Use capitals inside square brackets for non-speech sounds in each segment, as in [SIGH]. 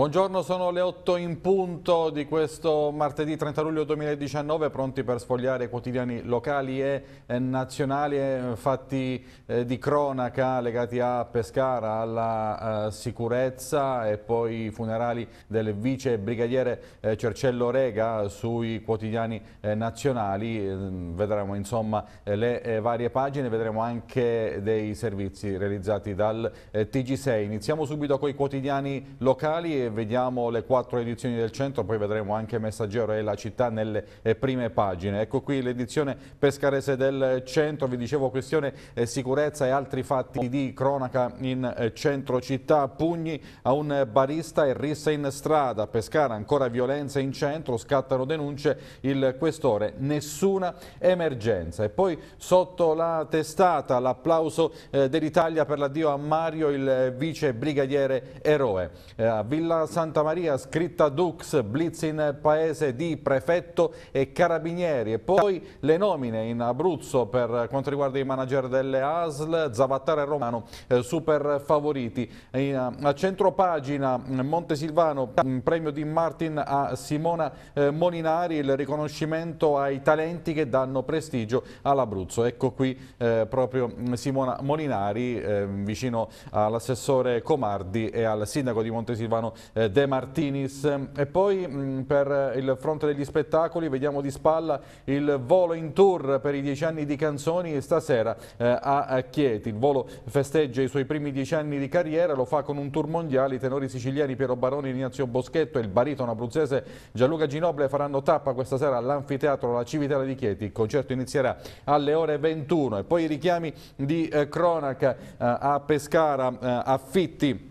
Buongiorno, sono le 8 in punto di questo martedì 30 luglio 2019, pronti per sfogliare quotidiani locali e eh, nazionali eh, fatti eh, di cronaca legati a Pescara, alla sicurezza e poi i funerali del vice brigadiere Cercello Rega sui quotidiani nazionali. Ehm, vedremo insomma le varie pagine, vedremo anche dei servizi realizzati dal TG6. Iniziamo subito con i quotidiani locali vediamo le quattro edizioni del centro, poi vedremo anche Messaggero e la città nelle eh, prime pagine. Ecco qui l'edizione pescarese del centro, vi dicevo questione eh, sicurezza e altri fatti di cronaca in eh, centro città, pugni a un barista e rissa in strada, Pescara ancora violenza in centro, scattano denunce, il questore nessuna emergenza. E poi sotto la testata l'applauso dell'Italia per l'addio a Mario, il vice brigadiere eroe. A Villa Santa Maria, scritta Dux, blitz in paese di prefetto e carabinieri. E poi le nomine in Abruzzo per quanto riguarda i manager delle ASL, Zavattara e Romano, eh, super favoriti. E, eh, a pagina Montesilvano, premio di Martin a Simona eh, Moninari, il riconoscimento ai talenti che danno prestigio all'Abruzzo. Ecco qui eh, proprio Simona Moninari, eh, vicino all'assessore Comardi e al sindaco di Montesilvano eh, De Martinis. E poi mm, per il fronte degli spettacoli vediamo di spalla il volo in tour per i dieci anni di canzoni stasera eh, a Chieti. Il volo festeggia i suoi primi dieci anni di carriera, lo fa con un tour mondiale. I tenori siciliani Piero Baroni, Ignazio Boschetto e il baritono abruzzese Gianluca Ginoble faranno tappa questa sera all'anfiteatro La Civitella di Chieti. Il concerto inizierà alle ore 21 e poi i richiami di eh, cronaca eh, a Pescara, eh, affitti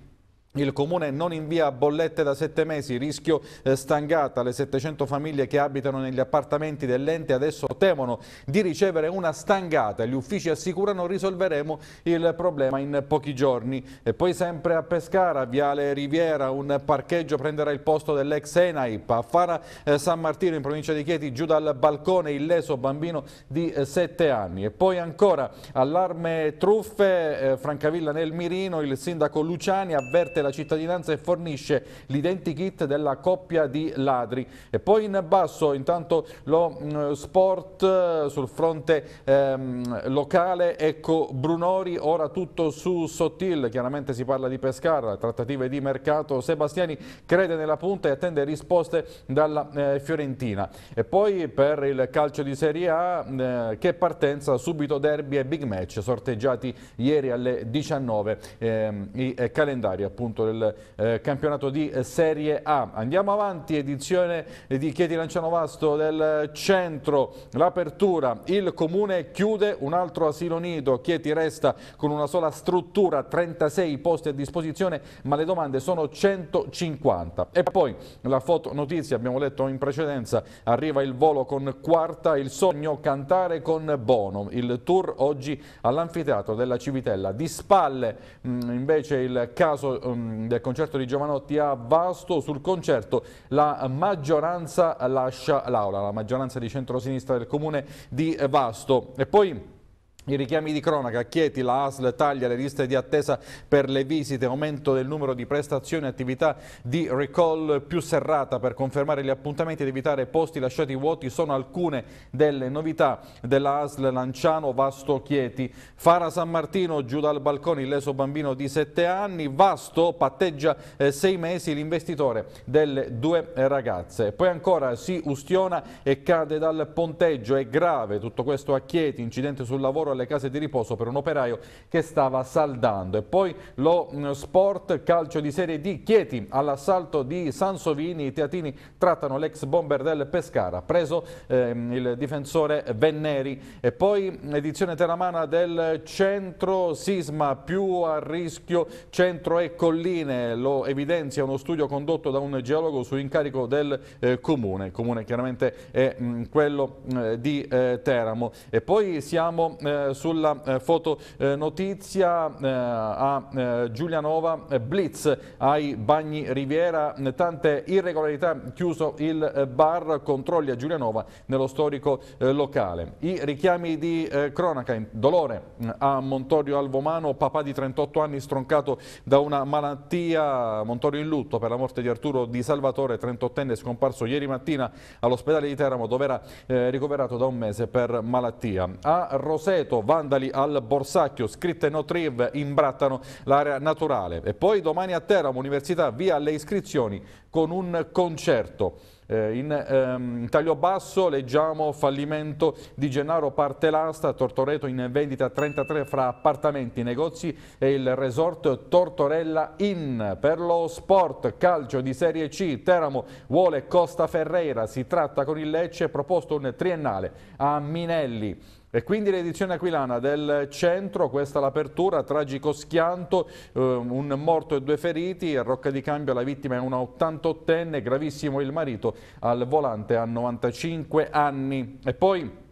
il comune non invia bollette da sette mesi, rischio eh, stangata. Le 700 famiglie che abitano negli appartamenti dell'ente adesso temono di ricevere una stangata. Gli uffici assicurano risolveremo il problema in pochi giorni. E poi sempre a Pescara, Viale Riviera, un parcheggio prenderà il posto dell'ex Enaip. A Fara eh, San Martino, in provincia di Chieti, giù dal balcone, illeso bambino di eh, sette anni. E poi ancora allarme truffe, Francavilla nel Mirino, il sindaco Luciani avverte trasmette la cittadinanza e fornisce l'identikit della coppia di ladri. E poi in basso intanto lo mm, sport eh, sul fronte ehm, locale, ecco Brunori, ora tutto su Sottil, chiaramente si parla di Pescara, trattative di mercato, Sebastiani crede nella punta e attende risposte dalla eh, Fiorentina. E poi per il calcio di Serie A eh, che partenza subito derby e big match sorteggiati ieri alle 19, ehm, eh, i calendari appunto appunto del eh, campionato di eh, Serie A. Andiamo avanti, edizione di Chieti Lanciano Vasto del centro, l'apertura, il comune chiude un altro asilo nido, Chieti resta con una sola struttura, 36 posti a disposizione ma le domande sono 150. E poi la fotonotizia, abbiamo letto in precedenza, arriva il volo con quarta, il sogno cantare con Bono, il tour oggi all'anfiteatro della Civitella. Di spalle mh, mm, invece il caso mm, Mm, del concerto di Giovanotti a Vasto. Sul concerto la maggioranza lascia l'aula, la maggioranza di centrosinistra del comune di Vasto. E poi i richiami di cronaca, Chieti, la ASL taglia le liste di attesa per le visite, aumento del numero di prestazioni, attività di recall più serrata per confermare gli appuntamenti ed evitare posti lasciati vuoti sono alcune delle novità della ASL Lanciano Vasto Chieti. Fara San Martino giù dal balcone illeso bambino di 7 anni, Vasto patteggia 6 eh, mesi l'investitore delle due ragazze. Poi ancora si ustiona e cade dal ponteggio, è grave tutto questo a Chieti, incidente sul lavoro lavoro alle case di riposo per un operaio che stava saldando. E poi lo mm, sport calcio di Serie D Chieti all'assalto di Sansovini, i teatini trattano l'ex bomber del Pescara, preso ehm, il difensore Venneri. E poi mm, edizione teramana del centro sisma più a rischio centro e colline, lo evidenzia uno studio condotto da un geologo su incarico del eh, comune, il comune chiaramente è mh, mm, quello mh, eh, di eh, Teramo. E poi siamo eh, eh, sulla eh, foto notizia eh, a Giulianova, blitz ai Bagni Riviera, tante irregolarità, chiuso il bar, controlli a Giulianova nello storico locale. I richiami di cronaca, dolore mm, a Montorio Alvomano, papà di 38 anni stroncato da una malattia, Montorio in lutto per la morte di Arturo Di Salvatore, 38enne scomparso ieri mattina all'ospedale di Teramo dove era ricoverato da un mese per malattia. A Roseto Orvieto, vandali al Borsacchio, scritte no triv imbrattano l'area naturale. E poi domani a Teramo, Università via le iscrizioni con un concerto. Eh, in ehm, taglio basso leggiamo fallimento di Gennaro parte l'asta, Tortoreto in vendita 33 fra appartamenti, negozi e il resort Tortorella in. Per lo sport calcio di Serie C, Teramo vuole Costa Ferreira, si tratta con il Lecce, proposto un triennale a Minelli. E quindi l'edizione aquilana del centro, questa l'apertura, tragico schianto, eh, un morto e due feriti, a Rocca di Cambio la vittima è una 88enne, gravissimo il marito al volante a 95 anni. E poi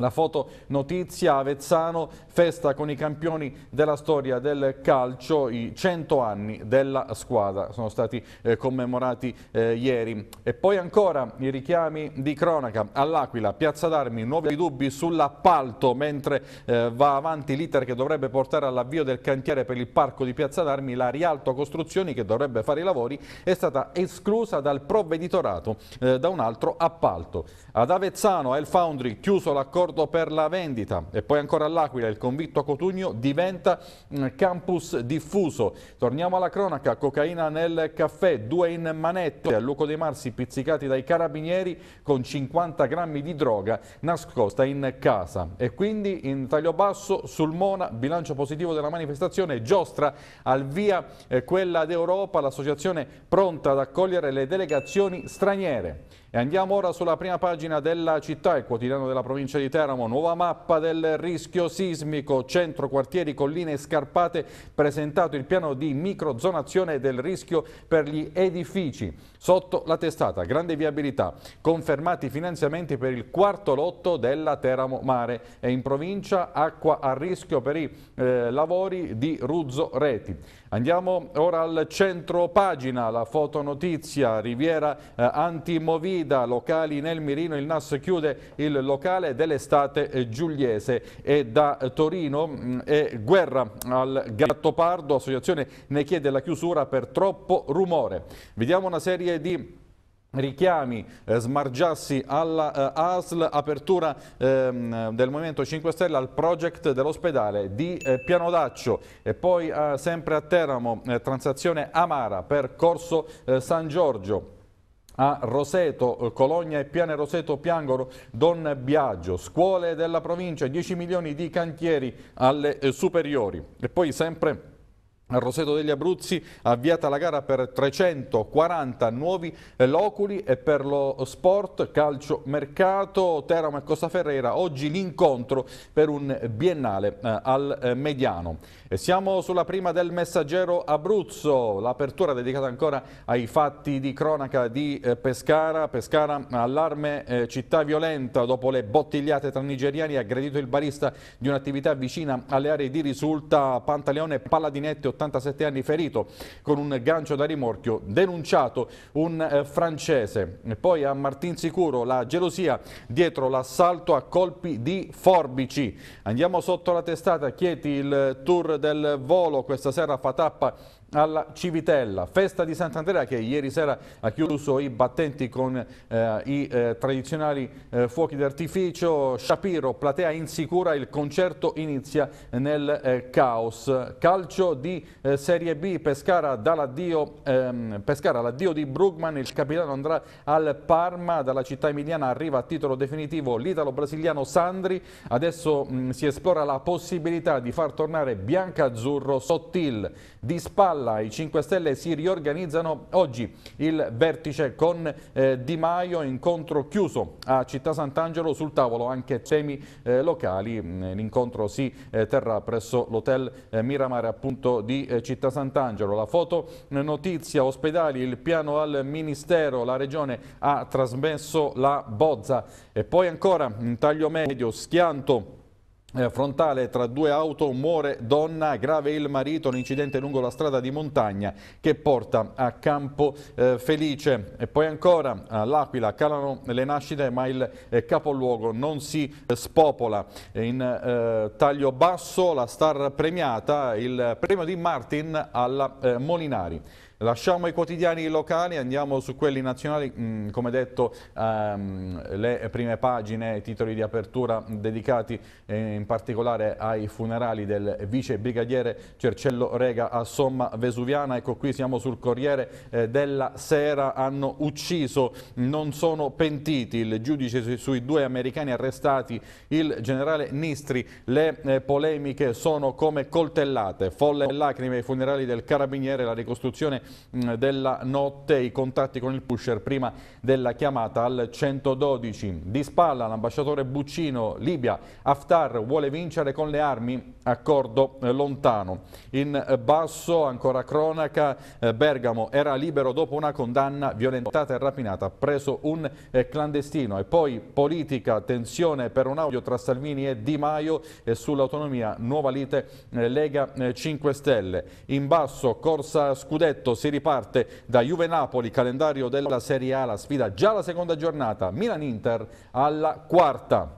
la foto notizia Avezzano, festa con i campioni della storia del calcio, i 100 anni della squadra, sono stati eh, commemorati eh, ieri. E poi ancora i richiami di cronaca all'Aquila, Piazza d'Armi, nuovi dubbi sull'appalto, mentre eh, va avanti l'iter che dovrebbe portare all'avvio del cantiere per il parco di Piazza d'Armi, la Rialto Costruzioni che dovrebbe fare i lavori è stata esclusa dal provveditorato eh, da un altro appalto. Ad Avezzano, El Foundry, chiuso l'accordo accordo per la vendita. E poi ancora all'Aquila il convitto a Cotugno diventa mm, campus diffuso. Torniamo alla cronaca, cocaina nel caffè, due in manette a Luco dei Marsi pizzicati dai carabinieri con 50 grammi di droga nascosta in casa. E quindi in taglio basso, sul Mona, bilancio positivo della manifestazione, Giostra al via eh, quella d'Europa, l'associazione pronta ad accogliere le delegazioni straniere. E andiamo ora sulla prima pagina della città, il quotidiano della provincia di Teramo, nuova mappa del rischio sismico, centro, quartieri, colline e scarpate, presentato il piano di microzonazione del rischio per gli edifici. Sotto la testata, grande viabilità, confermati i finanziamenti per il quarto lotto della Teramo Mare e in provincia acqua a rischio per i eh, lavori di Ruzzo Reti. Andiamo ora al centro pagina, la fotonotizia Riviera eh, Antimovia Merida, locali nel Mirino, il Nas chiude il locale dell'estate giugliese e da Torino mm, è guerra al Gattopardo, associazione ne chiede la chiusura per troppo rumore. Vediamo una serie di richiami, eh, smargiassi alla eh, ASL, apertura ehm, del Movimento 5 Stelle al project dell'ospedale di eh, Pianodaccio e poi eh, sempre a Teramo eh, transazione amara per Corso eh, San Giorgio a Roseto, Cologna e Piane Roseto Piangoro, Don Biagio, scuole della provincia, 10 milioni di cantieri alle eh, superiori. E poi sempre... A Roseto degli Abruzzi avviata la gara per 340 nuovi eh, loculi e per lo sport, calcio, mercato, Teramo e Costa Ferreira. Oggi l'incontro per un biennale eh, al eh, mediano. E siamo sulla prima del messaggero Abruzzo, l'apertura dedicata ancora ai fatti di cronaca di eh, Pescara. Pescara, allarme eh, città violenta dopo le bottigliate tra nigeriani, aggredito il barista di un'attività vicina alle aree di risulta Pantaleone Palladinetti, 87 anni ferito, con un gancio da rimorchio, denunciato un eh, francese. E poi a Martin Sicuro la gelosia dietro l'assalto a colpi di forbici. Andiamo sotto la testata, Chieti il eh, tour del volo questa sera fa tappa alla Civitella, festa di Sant'Andrea che ieri sera ha chiuso i battenti con eh, i eh, tradizionali eh, fuochi d'artificio, Shapiro, platea insicura, il concerto inizia nel eh, caos, calcio di eh, Serie B, Pescara dall'addio ehm, di Brugman, il capitano andrà al Parma, dalla città emiliana arriva a titolo definitivo l'italo-brasiliano Sandri, adesso mh, mm, si esplora la possibilità di far tornare Bianca Azzurro Sottil di spalla palla. I 5 Stelle si riorganizzano oggi il vertice con eh, Di Maio, incontro chiuso a Città Sant'Angelo, sul tavolo anche temi eh, locali. Mm, l'incontro si eh, terrà presso l'hotel eh, Miramare appunto di eh, Città Sant'Angelo. La foto eh, notizia, ospedali, il piano al Ministero, la Regione ha trasmesso la bozza. E poi ancora in taglio medio, schianto eh, frontale tra due auto, muore donna, grave il marito, un incidente lungo la strada di montagna che porta a Campo eh, Felice. E poi ancora all'Aquila calano le nascite ma il eh, capoluogo non si eh, spopola. In eh, taglio basso la star premiata, il premio di Martin alla eh, Molinari. Lasciamo i quotidiani locali, andiamo su quelli nazionali, mm, come detto ehm, le prime pagine, i titoli di apertura dedicati eh, in particolare ai funerali del vice brigadiere Cercello Rega a Somma Vesuviana, ecco qui siamo sul Corriere eh, della Sera, hanno ucciso, non sono pentiti, il giudice sui, sui due americani arrestati, il generale Nistri, le eh, polemiche sono come coltellate, folle lacrime ai funerali del carabiniere, la ricostruzione Mm, della notte i contatti con il pusher prima della chiamata al 112. Di spalla l'ambasciatore Buccino, Libia, Haftar vuole vincere con le armi, accordo eh, lontano. In eh, basso, ancora cronaca, eh, Bergamo era libero dopo una condanna violentata e rapinata, preso un clandestino. E poi politica, tensione per un audio tra Salvini e Di Maio e sull'autonomia nuova lite Lega 5 Stelle. In basso, corsa Scudetto, si riparte da Juve-Napoli, calendario della Serie A, la sfida già la seconda giornata, Milan-Inter alla quarta.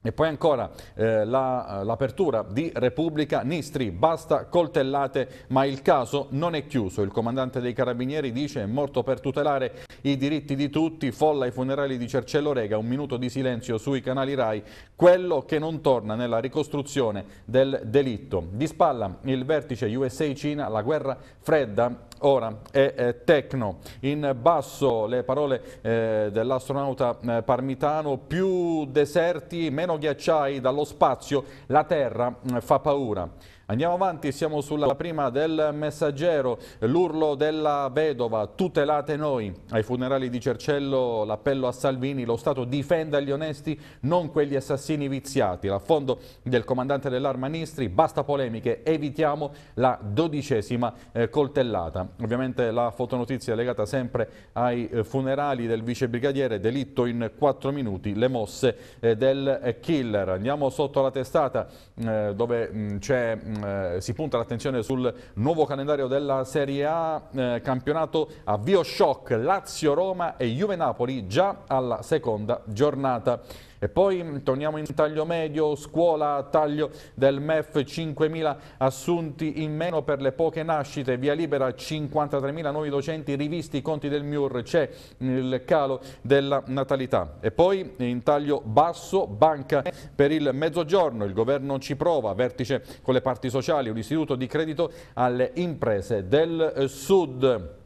E poi ancora eh, eh l'apertura la, di Repubblica Nistri, basta coltellate, ma il caso non è chiuso. Il comandante dei carabinieri dice è morto per tutelare i diritti di tutti, folla ai funerali di Cercello Rega, un minuto di silenzio sui canali RAI, quello che non torna nella ricostruzione del delitto. Di spalla il vertice USA-Cina, la guerra fredda ora è, è Tecno. In basso le parole eh, dell'astronauta eh, Parmitano, più deserti, meno ghiacciai dallo spazio, la Terra mm, fa paura. Andiamo avanti, siamo sulla prima del messaggero, l'urlo della vedova, tutelate noi. Ai funerali di Cercello l'appello a Salvini, lo Stato difenda gli onesti, non quegli assassini viziati. L'affondo del comandante dell'arma Nistri, basta polemiche, evitiamo la dodicesima eh, coltellata. Ovviamente la fotonotizia è legata sempre ai eh, funerali del vicebrigadiere, delitto in quattro minuti, le mosse eh, del killer. Andiamo sotto la testata eh, dove c'è eh, si punta l'attenzione sul nuovo calendario della Serie A, eh, campionato avvio shock Lazio-Roma e Juve-Napoli già alla seconda giornata. E poi mm, torniamo in taglio medio, scuola, taglio del MEF 5.000 assunti in meno per le poche nascite, via libera 53.000 nuovi docenti rivisti i conti del MIUR, c'è il calo della natalità. E poi in taglio basso, banca per il mezzogiorno, il governo ci prova, vertice con le parti sociali, un istituto di credito alle imprese del Sud.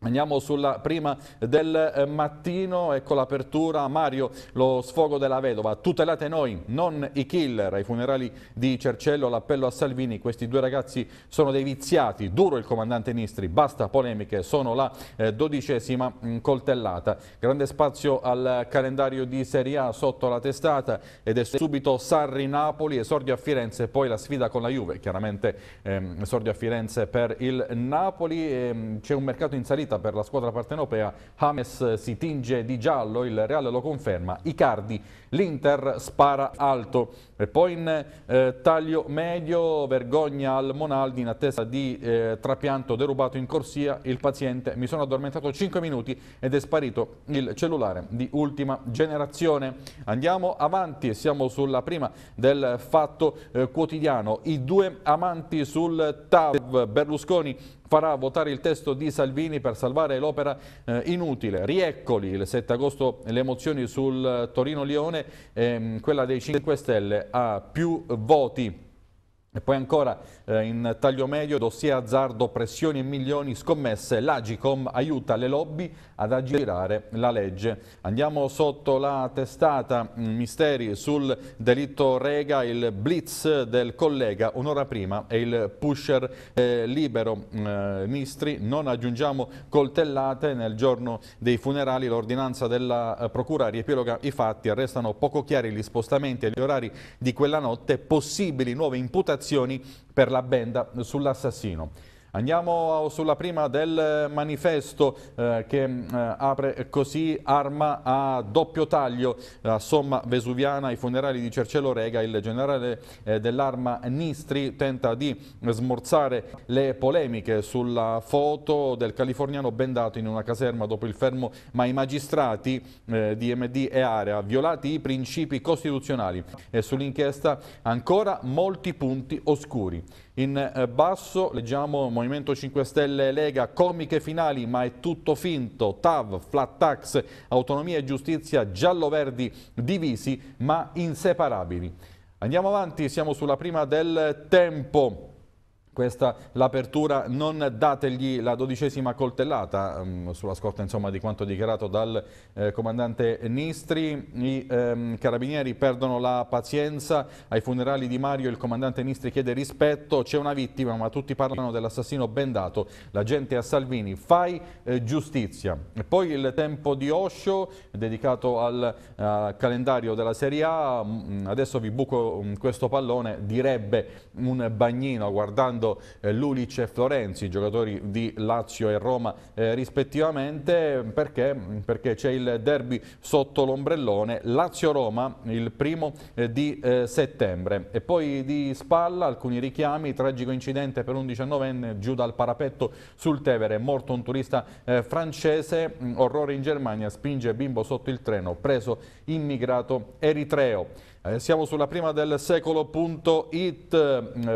Andiamo sulla prima del eh, mattino, ecco l'apertura, Mario, lo sfogo della vedova, tutelate noi, non i killer, ai funerali di Cercello, l'appello a Salvini, questi due ragazzi sono dei viziati, duro il comandante Nistri, basta polemiche, sono la eh, dodicesima mm, coltellata. Grande spazio al calendario di Serie A sotto la testata ed è subito Sarri-Napoli, esordio a Firenze, poi la sfida con la Juve, chiaramente ehm, esordio a Firenze per il Napoli, ehm, c'è un mercato in salita salita per la squadra partenopea, James si tinge di giallo, il Real lo conferma, Icardi, l'Inter spara alto. E poi in eh, taglio medio, vergogna al Monaldi in attesa di eh, trapianto derubato in corsia, il paziente mi sono addormentato 5 minuti ed è sparito il cellulare di ultima generazione. Andiamo avanti, siamo sulla prima del fatto eh, quotidiano, i due amanti sul TAV, Berlusconi farà votare il testo di Salvini per salvare l'opera eh, inutile. Rieccoli il 7 agosto le emozioni sul eh, Torino-Lione, ehm, quella dei 5 Stelle ha più voti. E poi ancora eh, in taglio medio, dossier azzardo, pressioni e milioni scommesse, l'Agicom aiuta le lobby ad aggirare la legge. Andiamo sotto la testata mm, Misteri sul delitto Rega, il blitz del collega un'ora prima e il pusher eh, libero mm, eh, Mistri. Non aggiungiamo coltellate nel giorno dei funerali, l'ordinanza della eh, procura riepiloga i fatti, restano poco chiari gli spostamenti e gli orari di quella notte, possibili nuove imputazioni motivazioni per la benda sull'assassino. Andiamo sulla prima del manifesto eh, che eh, apre così arma a doppio taglio a Somma Vesuviana ai funerali di Cercello Rega. Il generale eh, dell'arma Nistri tenta di smorzare le polemiche sulla foto del californiano bendato in una caserma dopo il fermo ma i magistrati eh, di MD e Area violati i principi costituzionali e sull'inchiesta ancora molti punti oscuri. In eh, basso leggiamo Movimento 5 Stelle Lega, comiche finali ma è tutto finto, TAV, flat tax, autonomia e giustizia giallo-verdi divisi ma inseparabili. Andiamo avanti, siamo sulla prima del tempo questa l'apertura, non dategli la dodicesima coltellata ehm, sulla scorta insomma, di quanto dichiarato dal eh, comandante Nistri, i ehm, carabinieri perdono la pazienza, ai funerali di Mario il comandante Nistri chiede rispetto, c'è una vittima ma tutti parlano dell'assassino bendato, la gente a Salvini, fai eh, giustizia. E poi il tempo di Osho dedicato al eh, calendario della Serie A, mm, adesso vi buco mm, questo pallone, direbbe un bagnino guardando Ronaldo, eh, Lulic e Florenzi, giocatori di Lazio e Roma eh, rispettivamente, perché? c'è il derby sotto l'ombrellone, Lazio-Roma il primo eh, di settembre. E poi di spalla alcuni richiami, tragico incidente per un 19enne giù dal parapetto sul Tevere, morto un turista francese, mm, orrore in Germania, spinge bimbo sotto il treno, preso immigrato eritreo. Eh, siamo sulla prima del secolo.it,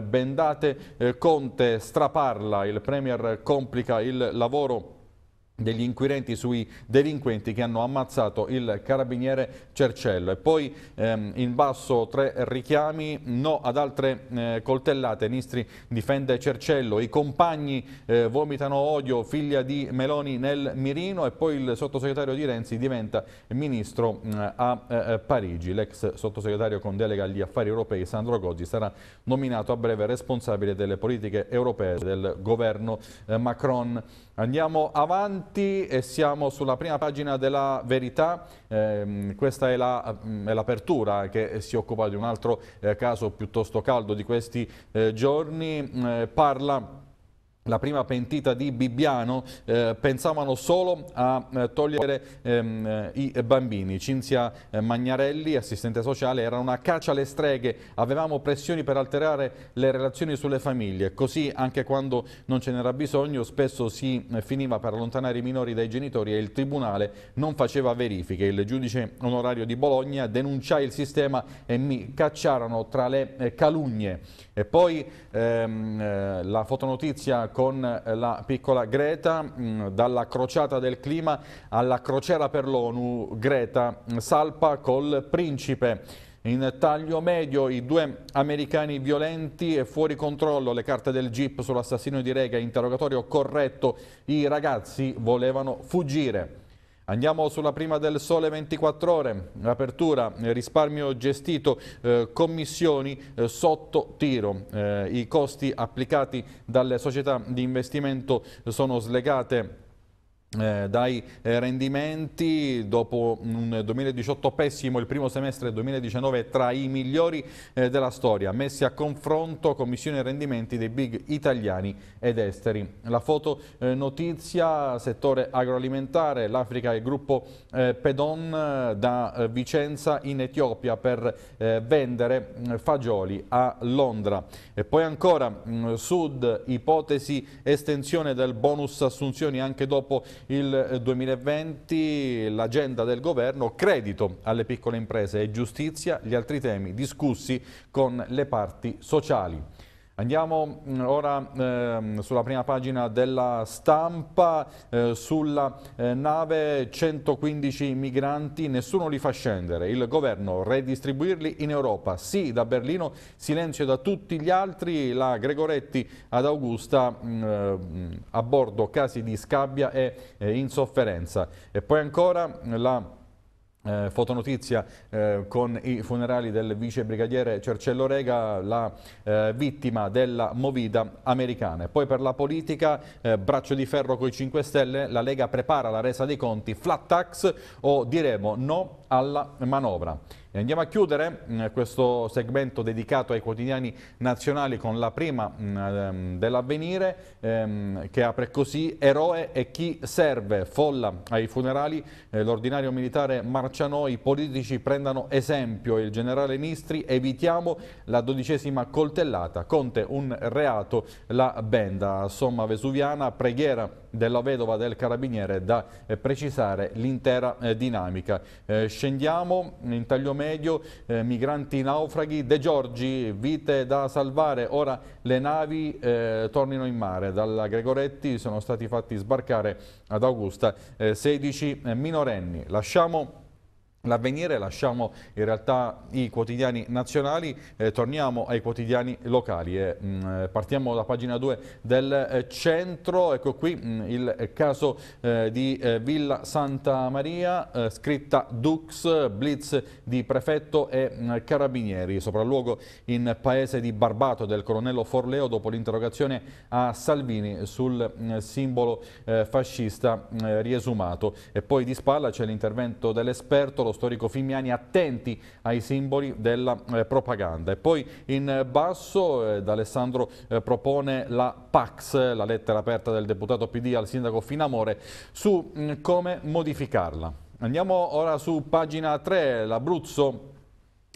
mm, bendate eh, Conte straparla, il Premier complica il lavoro degli inquirenti sui delinquenti che hanno ammazzato il carabiniere Cercello e poi ehm, in basso tre richiami no ad altre eh, coltellate Nistri difende Cercello i compagni eh, vomitano odio figlia di Meloni nel mirino e poi il sottosegretario di Renzi diventa ministro eh, a eh, Parigi l'ex sottosegretario con delega agli affari europei Sandro Gozzi sarà nominato a breve responsabile delle politiche europee del governo eh, Macron andiamo avanti avanti e siamo sulla prima pagina della verità, eh, questa è, mm, l'apertura la, che si occupa di un altro eh, caso piuttosto caldo di questi eh, giorni, mm, eh, parla la prima pentita di Bibbiano, eh, pensavano solo a eh, togliere ehm, i bambini. Cinzia eh, Magnarelli, assistente sociale, era una caccia alle streghe, avevamo pressioni per alterare le relazioni sulle famiglie, così anche quando non ce n'era bisogno spesso si eh, finiva per allontanare i minori dai genitori e il tribunale non faceva verifiche. Il giudice onorario di Bologna denunciai il sistema e mi cacciarono tra le eh, calugne. E poi ehm, la fotonotizia con con eh, la piccola Greta, mm, dalla crociata del clima alla crociera per l'ONU, Greta mm, salpa col principe. In taglio medio i due americani violenti e fuori controllo le carte del jeep sull'assassino di Rega, interrogatorio corretto, i ragazzi volevano fuggire. Andiamo sulla prima del Sole 24 Ore, apertura, risparmio gestito, eh, commissioni eh, sotto tiro. Eh, I costi applicati dalle società di investimento sono slegate eh, dai eh, rendimenti dopo un 2018 pessimo il primo semestre 2019 tra i migliori eh, della storia messi a confronto commissione e rendimenti dei big italiani ed esteri la foto eh, notizia settore agroalimentare l'Africa e il gruppo eh, Pedon da Vicenza in Etiopia per vendere mm, fagioli a Londra e poi ancora mh, mm, sud ipotesi estensione del bonus assunzioni anche dopo il 2020, eh, l'agenda del governo, credito alle piccole imprese e giustizia, gli altri temi discussi con le parti sociali. Andiamo mm, ora eh, sulla prima pagina della stampa, eh, sulla eh, nave 115 migranti, nessuno li fa scendere, il governo redistribuirli in Europa, sì da Berlino, silenzio da tutti gli altri, la Gregoretti ad Augusta mm, eh, a bordo casi di scabbia e eh, insofferenza. E poi ancora la eh, fotonotizia eh, con i funerali del vice brigadiere Cercello Rega, la eh, vittima della movida americana. Poi per la politica, eh, braccio di ferro con i 5 Stelle, la Lega prepara la resa dei conti, flat tax o diremo no alla manovra. E andiamo a chiudere mm, questo segmento dedicato ai quotidiani nazionali con la prima mm, ehm, dell'avvenire ehm, che apre così eroe e chi serve folla ai funerali eh, l'ordinario militare Marciano i politici prendano esempio il generale Nistri evitiamo la dodicesima coltellata Conte un reato la benda somma vesuviana preghiera della vedova del carabiniere da eh, precisare l'intera eh, dinamica. Eh, scendiamo in taglio medio, migranti naufraghi, De Giorgi, vite da salvare, ora le navi tornino in mare. Dalla Gregoretti sono stati fatti sbarcare ad Augusta 16 minorenni. Lasciamo l'avvenire, lasciamo in realtà i quotidiani nazionali, eh, torniamo ai quotidiani locali e eh, mh, mm, eh, partiamo dalla pagina 2 del eh, centro, ecco qui mh, mm, il caso eh, di eh, Villa Santa Maria, scritta Dux, blitz di prefetto e mh, mm, carabinieri, sopralluogo in paese di Barbato del colonnello Forleo dopo l'interrogazione a Salvini sul simbolo fascista riesumato e poi di spalla c'è l'intervento dell'esperto, lo storico Fimiani, attenti ai simboli della eh, propaganda. E poi in basso eh, D'Alessandro eh, propone la PAX, la lettera aperta del deputato PD al sindaco Finamore, su mh, mm, come modificarla. Andiamo ora su pagina 3, l'Abruzzo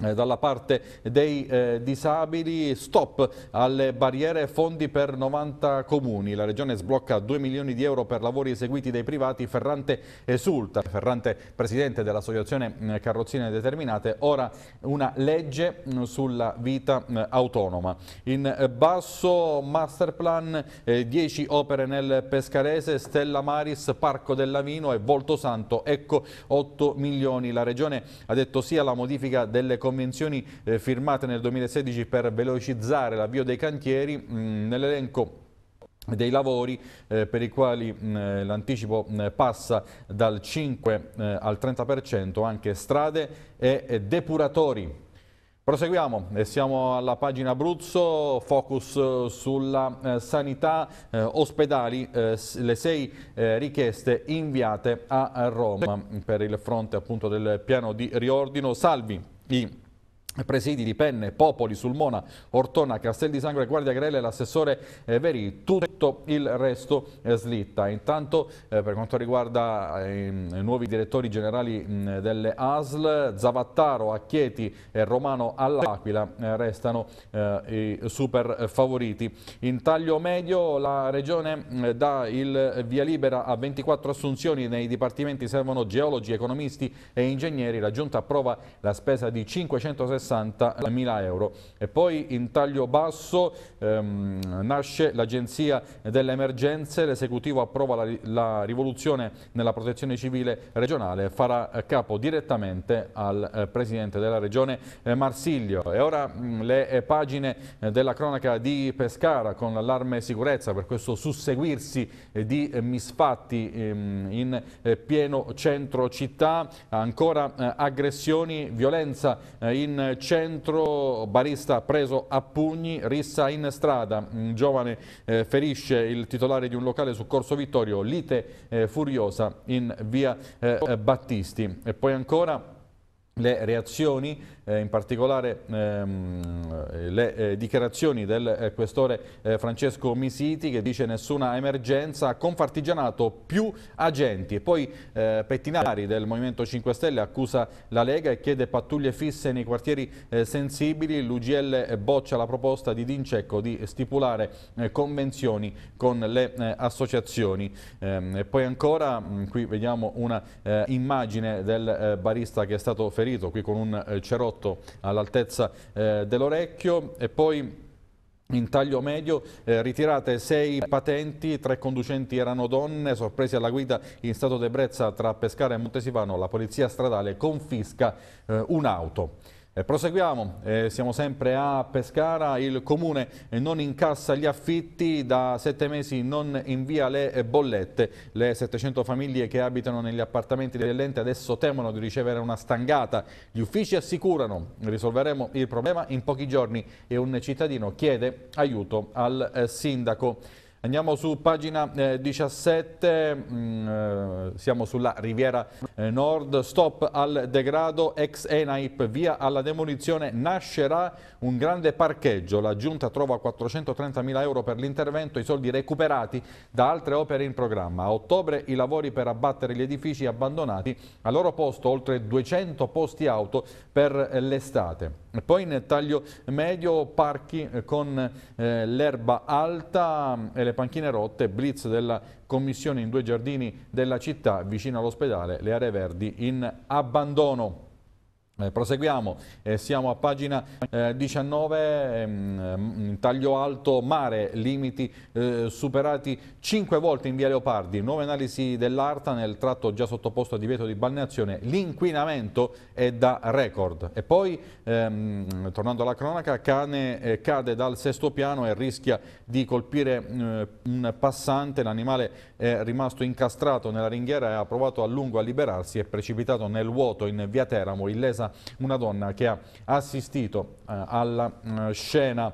eh, dalla parte dei eh, disabili, stop alle barriere, fondi per 90 comuni. La regione sblocca 2 milioni di euro per lavori eseguiti dai privati, Ferrante esulta. Ferrante, presidente dell'associazione mm, Carrozzine Determinate, ora una legge mm, sulla vita mm, autonoma. In basso masterplan, eh, 10 opere nel Pescarese, Stella Maris, Parco del Lavino e Volto Santo, ecco 8 milioni. La regione ha detto sia sì alla modifica delle convenzioni eh, firmate nel 2016 per velocizzare l'avvio dei cantieri, mm, nell'elenco dei lavori eh, per i quali mh, mm, eh, l'anticipo mh, mm, passa dal 5 eh, al 30% anche strade e, e depuratori. Proseguiamo eh, siamo alla pagina Abruzzo, focus sulla sanità, eh, ospedali, eh, le sei richieste inviate a Roma per il fronte appunto del piano di riordino. Salvi. 嗯。presidi di Penne, Popoli, Sulmona, Ortona, Castel di Sangro Guardia Grella e l'assessore eh, Veri, tutto il resto eh, slitta. Intanto eh, per quanto riguarda i nuovi direttori generali mm, delle ASL, Zavattaro, Acchieti e Romano all'Aquila restano i super favoriti. In taglio medio la regione dà il via libera a 24 assunzioni nei dipartimenti servono geologi, economisti e ingegneri. La giunta approva la spesa di 560 60.000 eh, euro. E poi in taglio basso ehm, nasce l'Agenzia delle Emergenze, l'esecutivo approva la, la, rivoluzione nella protezione civile regionale, farà eh, capo direttamente al eh, Presidente della Regione eh, Marsiglio. E ora mh, mm, le eh, pagine eh, della cronaca di Pescara con l'allarme sicurezza per questo susseguirsi di misfatti ehm, in pieno centro città, ancora aggressioni, violenza in centro, barista preso a pugni, rissa in strada, un giovane eh, ferisce il titolare di un locale su Corso Vittorio, lite eh, furiosa in via eh, Battisti. E poi ancora le reazioni eh, in particolare ehm, le eh, dichiarazioni del eh, questore eh, Francesco Misiti che dice nessuna emergenza, confartigianato più agenti. e Poi eh, Pettinari del Movimento 5 Stelle accusa la Lega e chiede pattuglie fisse nei quartieri sensibili, l'UGL boccia la proposta di Dincecco di stipulare convenzioni con le associazioni. Ehm, e poi ancora, mm, qui vediamo una immagine del barista che è stato ferito qui con un cerotto prodotto all'altezza eh, dell'orecchio e poi in taglio medio eh, ritirate sei patenti, tre conducenti erano donne, sorpresi alla guida in stato d'ebbrezza tra Pescara e Montesivano, la polizia stradale confisca eh, un'auto. E eh, proseguiamo, eh, siamo sempre a Pescara, il comune eh, non incassa gli affitti, da sette mesi non invia le eh, bollette, le 700 famiglie che abitano negli appartamenti dell'ente adesso temono di ricevere una stangata, gli uffici assicurano risolveremo il problema in pochi giorni e un cittadino chiede aiuto al sindaco. Andiamo su pagina eh, 17, mh, mm, eh, siamo sulla Riviera eh, Nord, stop al degrado ex Enaip, via alla demolizione, nascerà un grande parcheggio, la giunta trova 430.000 euro per l'intervento, i soldi recuperati da altre opere in programma. A ottobre i lavori per abbattere gli edifici abbandonati, al loro posto oltre 200 posti auto per l'estate. Poi in taglio medio parchi eh, con eh, l'erba alta mm, e le panchine rotte, blitz della commissione in due giardini della città vicino all'ospedale, le aree verdi in abbandono. Eh, proseguiamo, eh, siamo a pagina eh, 19, ehm, mm, taglio alto, mare, limiti eh, superati 5 volte in via Leopardi, nuove analisi dell'ARTA nel tratto già sottoposto a divieto di balneazione, l'inquinamento è da record. E poi, ehm, tornando alla cronaca, cane eh, cade dal sesto piano e rischia di colpire mm, un passante, l'animale è rimasto incastrato nella ringhiera e ha provato a lungo a liberarsi è precipitato nel vuoto in via Teramo, illesa una donna che ha assistito eh, alla eh, scena.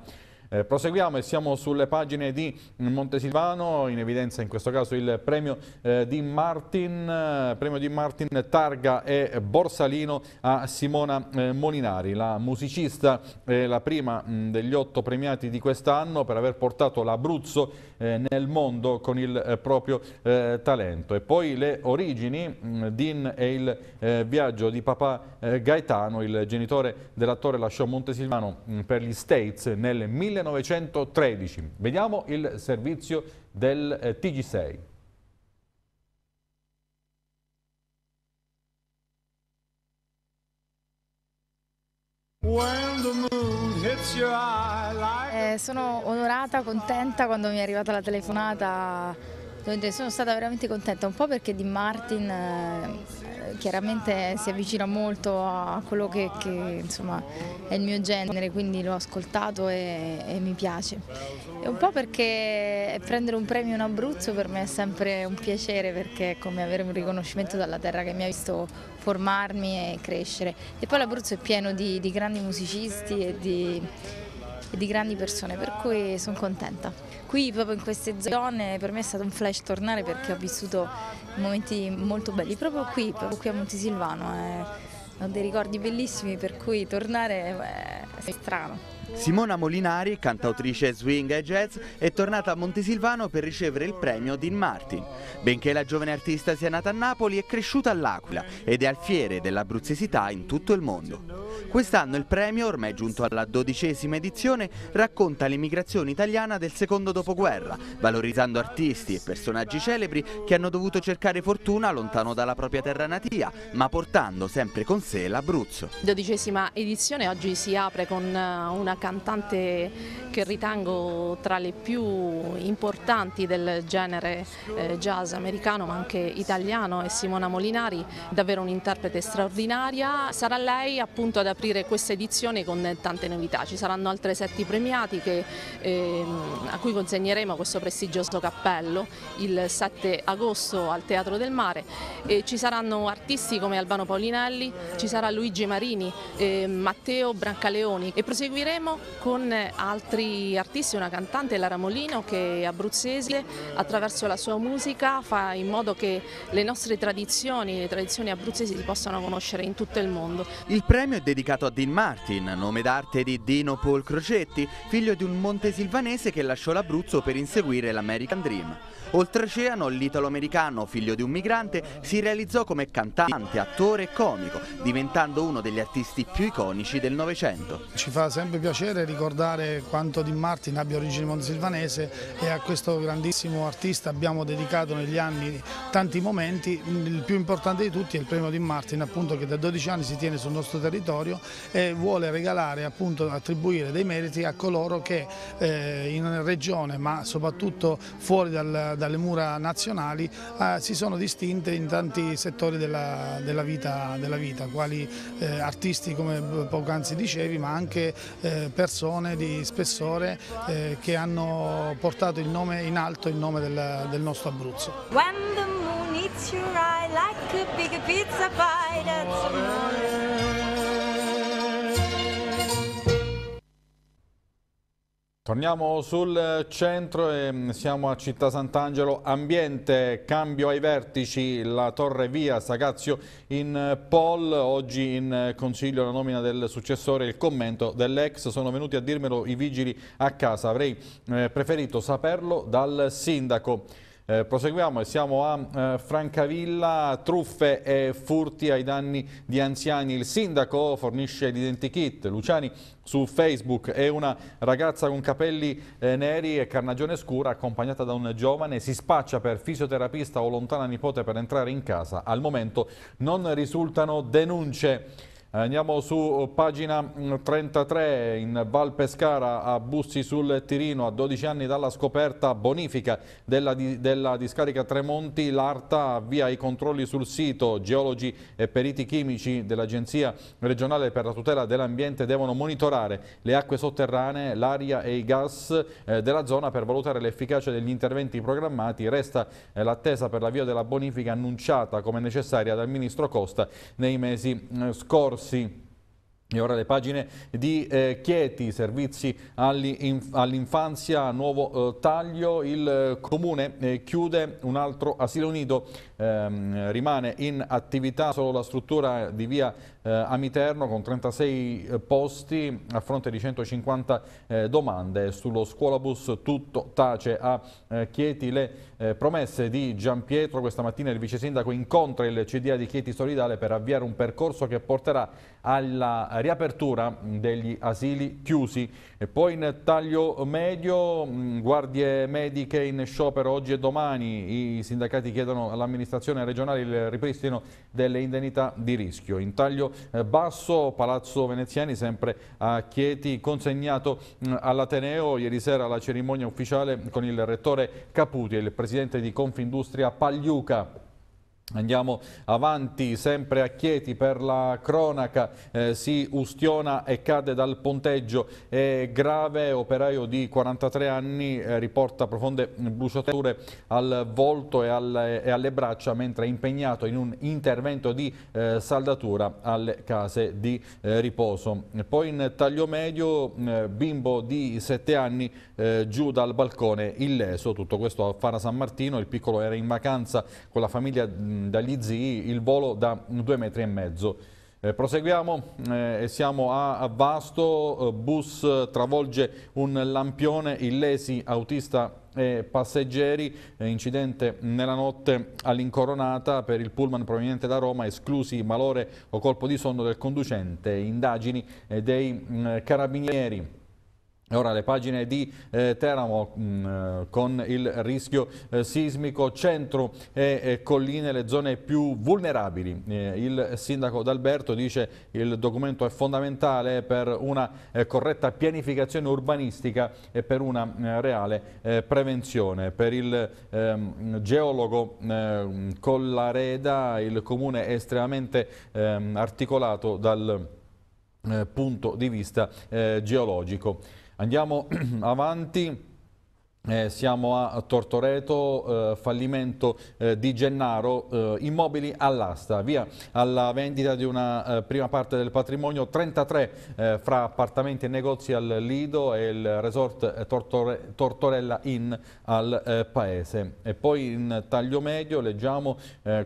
Eh, proseguiamo e siamo sulle pagine di Montesilvano, in evidenza in questo caso il premio eh, di Martin, eh, premio di Martin Targa e Borsalino a Simona eh, Molinari, la musicista, la prima mh, degli otto premiati di quest'anno per aver portato l'Abruzzo eh, nel mondo con il eh, proprio eh, talento. E poi le origini, mm, Dean e il viaggio di papà Gaetano, il genitore dell'attore lasciò Montesilvano mm, per gli States nel 1913. Vediamo il servizio del TG6. When the moon eh, sono onorata, contenta quando mi è arrivata la telefonata sono stata veramente contenta, un po' perché Di Martin eh, chiaramente si avvicina molto a quello che, che insomma, è il mio genere, quindi l'ho ascoltato e, e, mi piace. E un po' perché prendere un premio in Abruzzo per me è sempre un piacere perché è come avere un riconoscimento dalla terra che mi ha visto formarmi e crescere. E poi l'Abruzzo è pieno di, di grandi musicisti e di e di grandi persone, per cui sono contenta. Qui proprio in queste zone per me è stato un flash tornare perché ho vissuto momenti molto belli, proprio qui, proprio qui a Montesilvano. Eh ho dei ricordi bellissimi per cui tornare beh, è strano. Simona Molinari, cantautrice swing e jazz, è tornata a Montesilvano per ricevere il premio Dean Martin. Benché la giovane artista sia nata a Napoli, è cresciuta all'Aquila ed è alfiere dell'abruzzesità in tutto il mondo. Quest'anno il premio, ormai giunto alla dodicesima edizione, racconta l'immigrazione italiana del secondo dopoguerra, valorizzando artisti e personaggi celebri che hanno dovuto cercare fortuna lontano dalla propria terra natia, ma portando sempre con sé l'Abruzzo. Dodicesima edizione oggi si apre con eh, una cantante che ritengo tra le più importanti del genere eh, jazz americano ma anche italiano, è Simona Molinari, davvero un'interprete straordinaria. Sarà lei appunto ad aprire questa edizione con tante novità. Ci saranno altri sette premiati che, ehm, a cui consegneremo questo prestigioso cappello il 7 agosto al Teatro del Mare. E ci saranno artisti come Albano Paulinelli, ci sarà Luigi Marini, eh, Matteo Brancaleoni e proseguiremo con altri artisti, una cantante, Lara Molino che è abruzzese, attraverso la sua musica fa in modo che le nostre tradizioni, le tradizioni abruzzesi si possano conoscere in tutto il mondo. Il premio è dedicato dedicato a Dean Martin, nome d'arte di Dino Paul Crocetti, figlio di un montesilvanese che lasciò l'Abruzzo per inseguire l'American Dream. Oltreoceano, l'italo-americano, figlio di un migrante, si realizzò come cantante, attore e comico, diventando uno degli artisti più iconici del Novecento. Ci fa sempre piacere ricordare quanto Dean Martin abbia origine montesilvanese e a questo grandissimo artista abbiamo dedicato negli anni tanti momenti. Il più importante di tutti è il premio Dean Martin, appunto, che da 12 anni si tiene sul nostro territorio territorio e vuole regalare, appunto attribuire dei meriti a coloro che eh, in regione ma soprattutto fuori dal, dalle mura nazionali eh, si sono distinte in tanti settori della, della, vita, della vita, quali eh, artisti come poc'anzi dicevi ma anche eh, persone di spessore eh, che hanno portato nome, in alto il nome del, del nostro Abruzzo. When the moon eats your eye like a big pizza pie, that's a morning. Torniamo sul centro e mm, siamo a Città Sant'Angelo, ambiente, cambio ai vertici, la Torre Via, Sagazio in eh, Pol, oggi in eh, consiglio la nomina del successore, il commento dell'ex, sono venuti a dirmelo i vigili a casa, avrei eh, preferito saperlo dal sindaco. Eh, proseguiamo e siamo a eh, Francavilla, truffe e furti ai danni di anziani. Il sindaco fornisce l'identikit. Luciani su Facebook è una ragazza con capelli eh, neri e carnagione scura accompagnata da un giovane. Si spaccia per fisioterapista o lontana nipote per entrare in casa. Al momento non risultano denunce. Andiamo su eh, pagina 33 mm, in Val Pescara a Bussi sul Tirino a 12 anni dalla scoperta bonifica della, della discarica Tremonti l'Arta avvia i controlli sul sito geologi e periti chimici dell'Agenzia regionale per la tutela dell'ambiente devono monitorare le acque sotterranee, l'aria e i gas eh, della zona per valutare l'efficacia degli interventi programmati resta eh, l'attesa per l'avvio della bonifica annunciata come necessaria dal Ministro Costa nei mesi mm, scorsi Rossi. E ora le pagine di eh, Chieti, servizi all'infanzia, all nuovo eh, taglio, il eh, comune eh, chiude un altro asilo nido ehm, rimane in attività solo la struttura di via eh, Amiterno con 36 eh, posti a fronte di 150 eh, domande. Sullo scuolabus tutto tace a eh, Chieti le eh, promesse di Gian Pietro. Questa mattina il vice sindaco incontra il CDA di Chieti Solidale per avviare un percorso che porterà alla riapertura mm, degli asili chiusi. E poi in taglio medio, mm, guardie mediche in sciopero oggi e domani, i sindacati chiedono all'amministrazione regionale il ripristino delle indennità di rischio. In taglio eh, basso, Palazzo Veneziani sempre a Chieti, consegnato mm, all'Ateneo ieri sera la cerimonia ufficiale con il rettore Caputi e il presidente di Confindustria Pagliuca. Andiamo avanti sempre a Chieti per la cronaca, eh, si ustiona e cade dal ponteggio, è grave, operaio di 43 anni eh, riporta profonde bruciature al volto e, al, e, alle braccia mentre è impegnato in un intervento di eh, saldatura alle case di eh, riposo. Poi in taglio medio mm, eh, bimbo di 7 anni eh, giù dal balcone illeso, tutto questo a Fara San Martino, il piccolo era in vacanza con la famiglia mm, Mm, dagli zii il volo da due metri. E mezzo. Eh, proseguiamo eh, siamo a, Vasto, eh, bus eh, travolge un lampione, illesi autista e passeggeri, eh, incidente nella notte all'incoronata per il pullman proveniente da Roma, esclusi malore o colpo di sonno del conducente, indagini dei mm, carabinieri. Ora le pagine di eh, Teramo mh, mm, eh, con il rischio eh, sismico centro e, e, colline, le zone più vulnerabili. Eh, il sindaco D'Alberto dice che il documento è fondamentale per una eh, corretta pianificazione urbanistica e per una eh, reale prevenzione. Per il ehm, geologo ehm, Collareda il comune è estremamente ehm, articolato dal punto di vista geologico. Andiamo [CLEARS THROAT] avanti. Eh, siamo a Tortoreto, eh, fallimento eh, di Gennaro, eh, immobili all'asta, via alla vendita di una eh, prima parte del patrimonio, 33 eh, fra appartamenti e negozi al Lido e il resort Tortore, Tortorella Inn al Paese. E poi in taglio medio leggiamo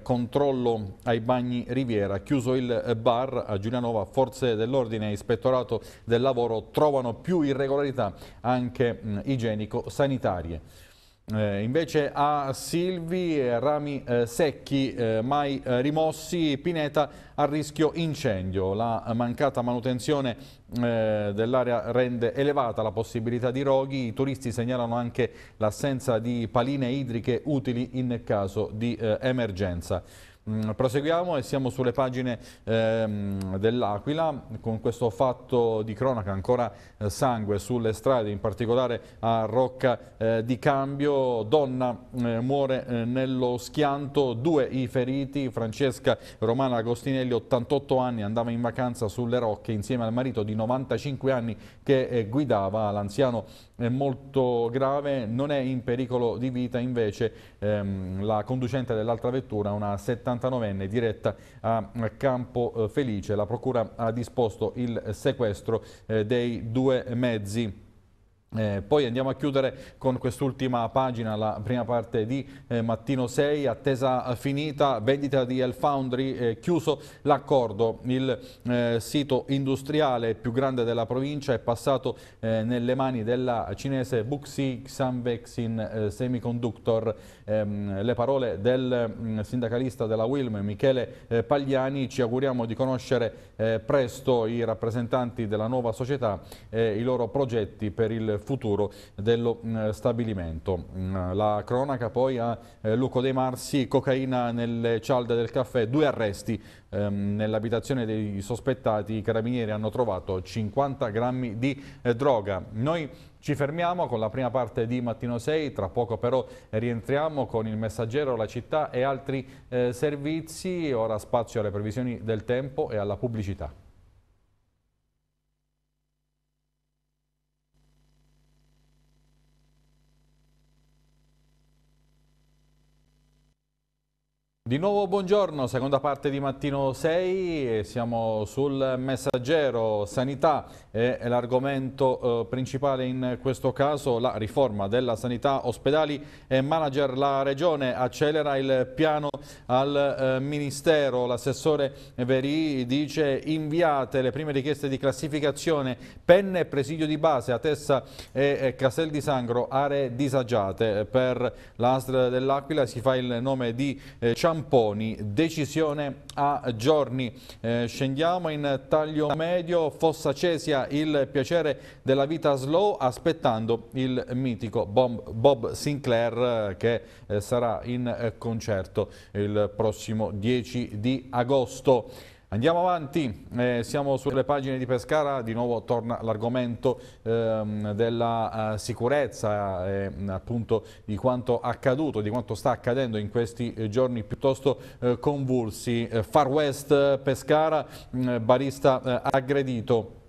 controllo ai bagni Riviera, chiuso il bar a Giulianova, forze dell'ordine e ispettorato del lavoro trovano più irregolarità anche mm, igienico-sanitarie sanitarie. Eh, invece a Silvi, eh, rami eh, secchi eh, mai eh, rimossi, Pineta a rischio incendio. La mancata manutenzione eh, dell'area rende elevata la possibilità di roghi. I turisti segnalano anche l'assenza di paline idriche utili in caso di emergenza. Mm, proseguiamo e siamo sulle pagine ehm, dell'Aquila con questo fatto di cronaca ancora eh, sangue sulle strade, in particolare a Rocca eh, di Cambio. Donna eh, muore eh, nello schianto, due i feriti, Francesca Romana Agostinelli, 88 anni, andava in vacanza sulle Rocche insieme al marito di 95 anni che eh, guidava l'anziano molto grave, non è in pericolo di vita invece ehm, la conducente dell'altra vettura, una 79enne diretta a Campo eh, Felice. La procura ha disposto il sequestro eh, dei due mezzi. Eh, poi andiamo a chiudere con quest'ultima pagina, la prima parte di eh, Mattino 6, attesa finita, vendita di Elfoundry, eh, chiuso l'accordo, il eh, sito industriale più grande della provincia è passato eh, nelle mani della cinese Buxi Xanvexin eh, Semiconductor, ehm, le parole del mh, mm, sindacalista della Wilm Michele Pagliani, ci auguriamo di conoscere presto i rappresentanti della nuova società e i loro progetti per il futuro futuro dello mm, stabilimento. Mm, la cronaca poi a eh, Luco De Marsi, cocaina nelle cialde del caffè, due arresti ehm, nell'abitazione dei sospettati, i carabinieri hanno trovato 50 grammi di eh, droga. Noi ci fermiamo con la prima parte di Mattino 6, tra poco però rientriamo con il messaggero, la città e altri eh, servizi. Ora spazio alle previsioni del tempo e alla pubblicità. Di nuovo buongiorno, seconda parte di Mattino 6, siamo sul messaggero sanità, è l'argomento eh, principale in questo caso, la riforma della sanità ospedali e manager la regione accelera il piano al eh, Ministero. L'assessore Verì dice inviate le prime richieste di classificazione, penne e presidio di base a Tessa e Castel di Sangro, aree disagiate. Per l'ASL dell'Aquila si fa il nome di eh, Ciamponi, decisione a giorni. Eh, scendiamo in taglio medio, Fossa Cesia, il piacere della vita slow, aspettando il mitico Bob Sinclair che sarà in concerto il prossimo 10 di agosto. Andiamo avanti, eh, siamo sulle pagine di Pescara, di nuovo torna l'argomento ehm, della eh, sicurezza, eh, appunto di quanto accaduto, di quanto sta accadendo in questi eh, giorni piuttosto eh, convulsi. Eh, Far West Pescara, mm, barista aggredito.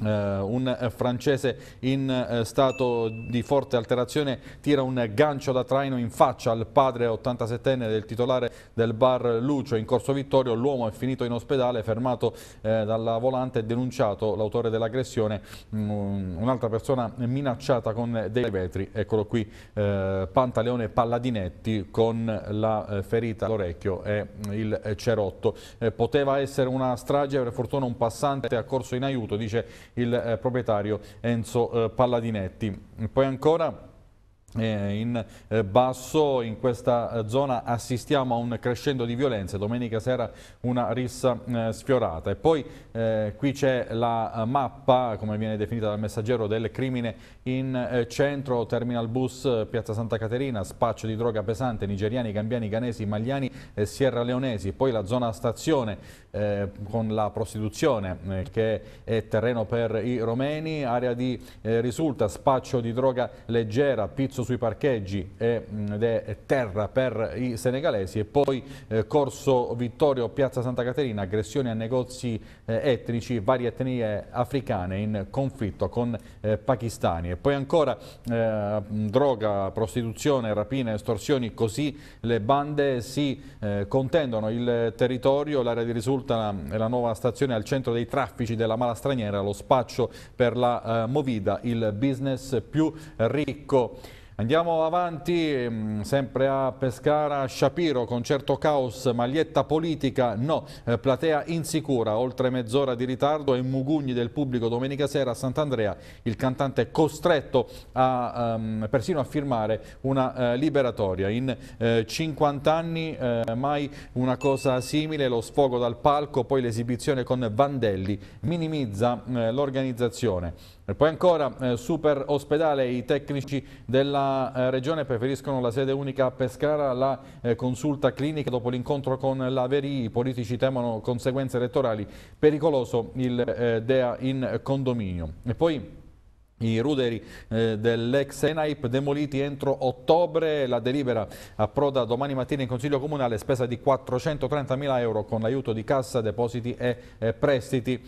Uh, un francese in uh, stato di forte alterazione tira un gancio da traino in faccia al padre 87enne del titolare del bar Lucio in Corso Vittorio. L'uomo è finito in ospedale, fermato uh, dalla volante e denunciato l'autore dell'aggressione. Um, un'altra persona minacciata con dei vetri, eccolo qui, Pantaleone Palladinetti con la ferita all'orecchio e il cerotto. poteva essere una strage, per fortuna un passante ha corso in aiuto, dice il eh, proprietario Enzo eh, Palladinetti. Poi ancora eh, in eh, basso in questa eh, zona assistiamo a un crescendo di violenze, domenica sera una rissa eh, sfiorata e poi eh, qui c'è la mappa come viene definita dal messaggero del crimine in eh, centro, terminal bus piazza Santa Caterina, spaccio di droga pesante, nigeriani, gambiani, ghanesi, magliani e sierra leonesi, poi la zona stazione con la prostituzione che è terreno per i romeni, area di risulta, spaccio di droga leggera, pizzo servizio sui parcheggi ed è terra per i senegalesi e poi eh, Corso Vittorio, Piazza Santa Caterina, aggressioni a negozi eh, etnici, varie etnie africane in conflitto con eh, pakistani e poi ancora droga, prostituzione, rapine, estorsioni, così le bande si contendono il territorio, l'area di risulta è la nuova stazione al centro dei traffici della mala straniera, lo spaccio per la movida, il business più ricco Andiamo avanti, mm, sempre a Pescara, Shapiro, concerto caos, maglietta politica, no, eh, platea insicura, oltre mezz'ora di ritardo e mugugni del pubblico domenica sera a Sant'Andrea, il cantante costretto a, um, persino a firmare una uh, liberatoria. In uh, eh, 50 anni uh, mai una cosa simile, lo sfogo dal palco, poi l'esibizione con Vandelli minimizza l'organizzazione. E poi ancora eh, super ospedale, i tecnici della eh, regione preferiscono la sede unica a Pescara, la eh, consulta clinica dopo l'incontro con la Veri, i politici temono conseguenze elettorali, pericoloso il eh, DEA in condominio. E poi i ruderi eh, dell'ex ENAIP demoliti entro ottobre, la delibera approda domani mattina in Consiglio Comunale, spesa di 430.000 euro con l'aiuto di Cassa, Depositi e eh, Prestiti.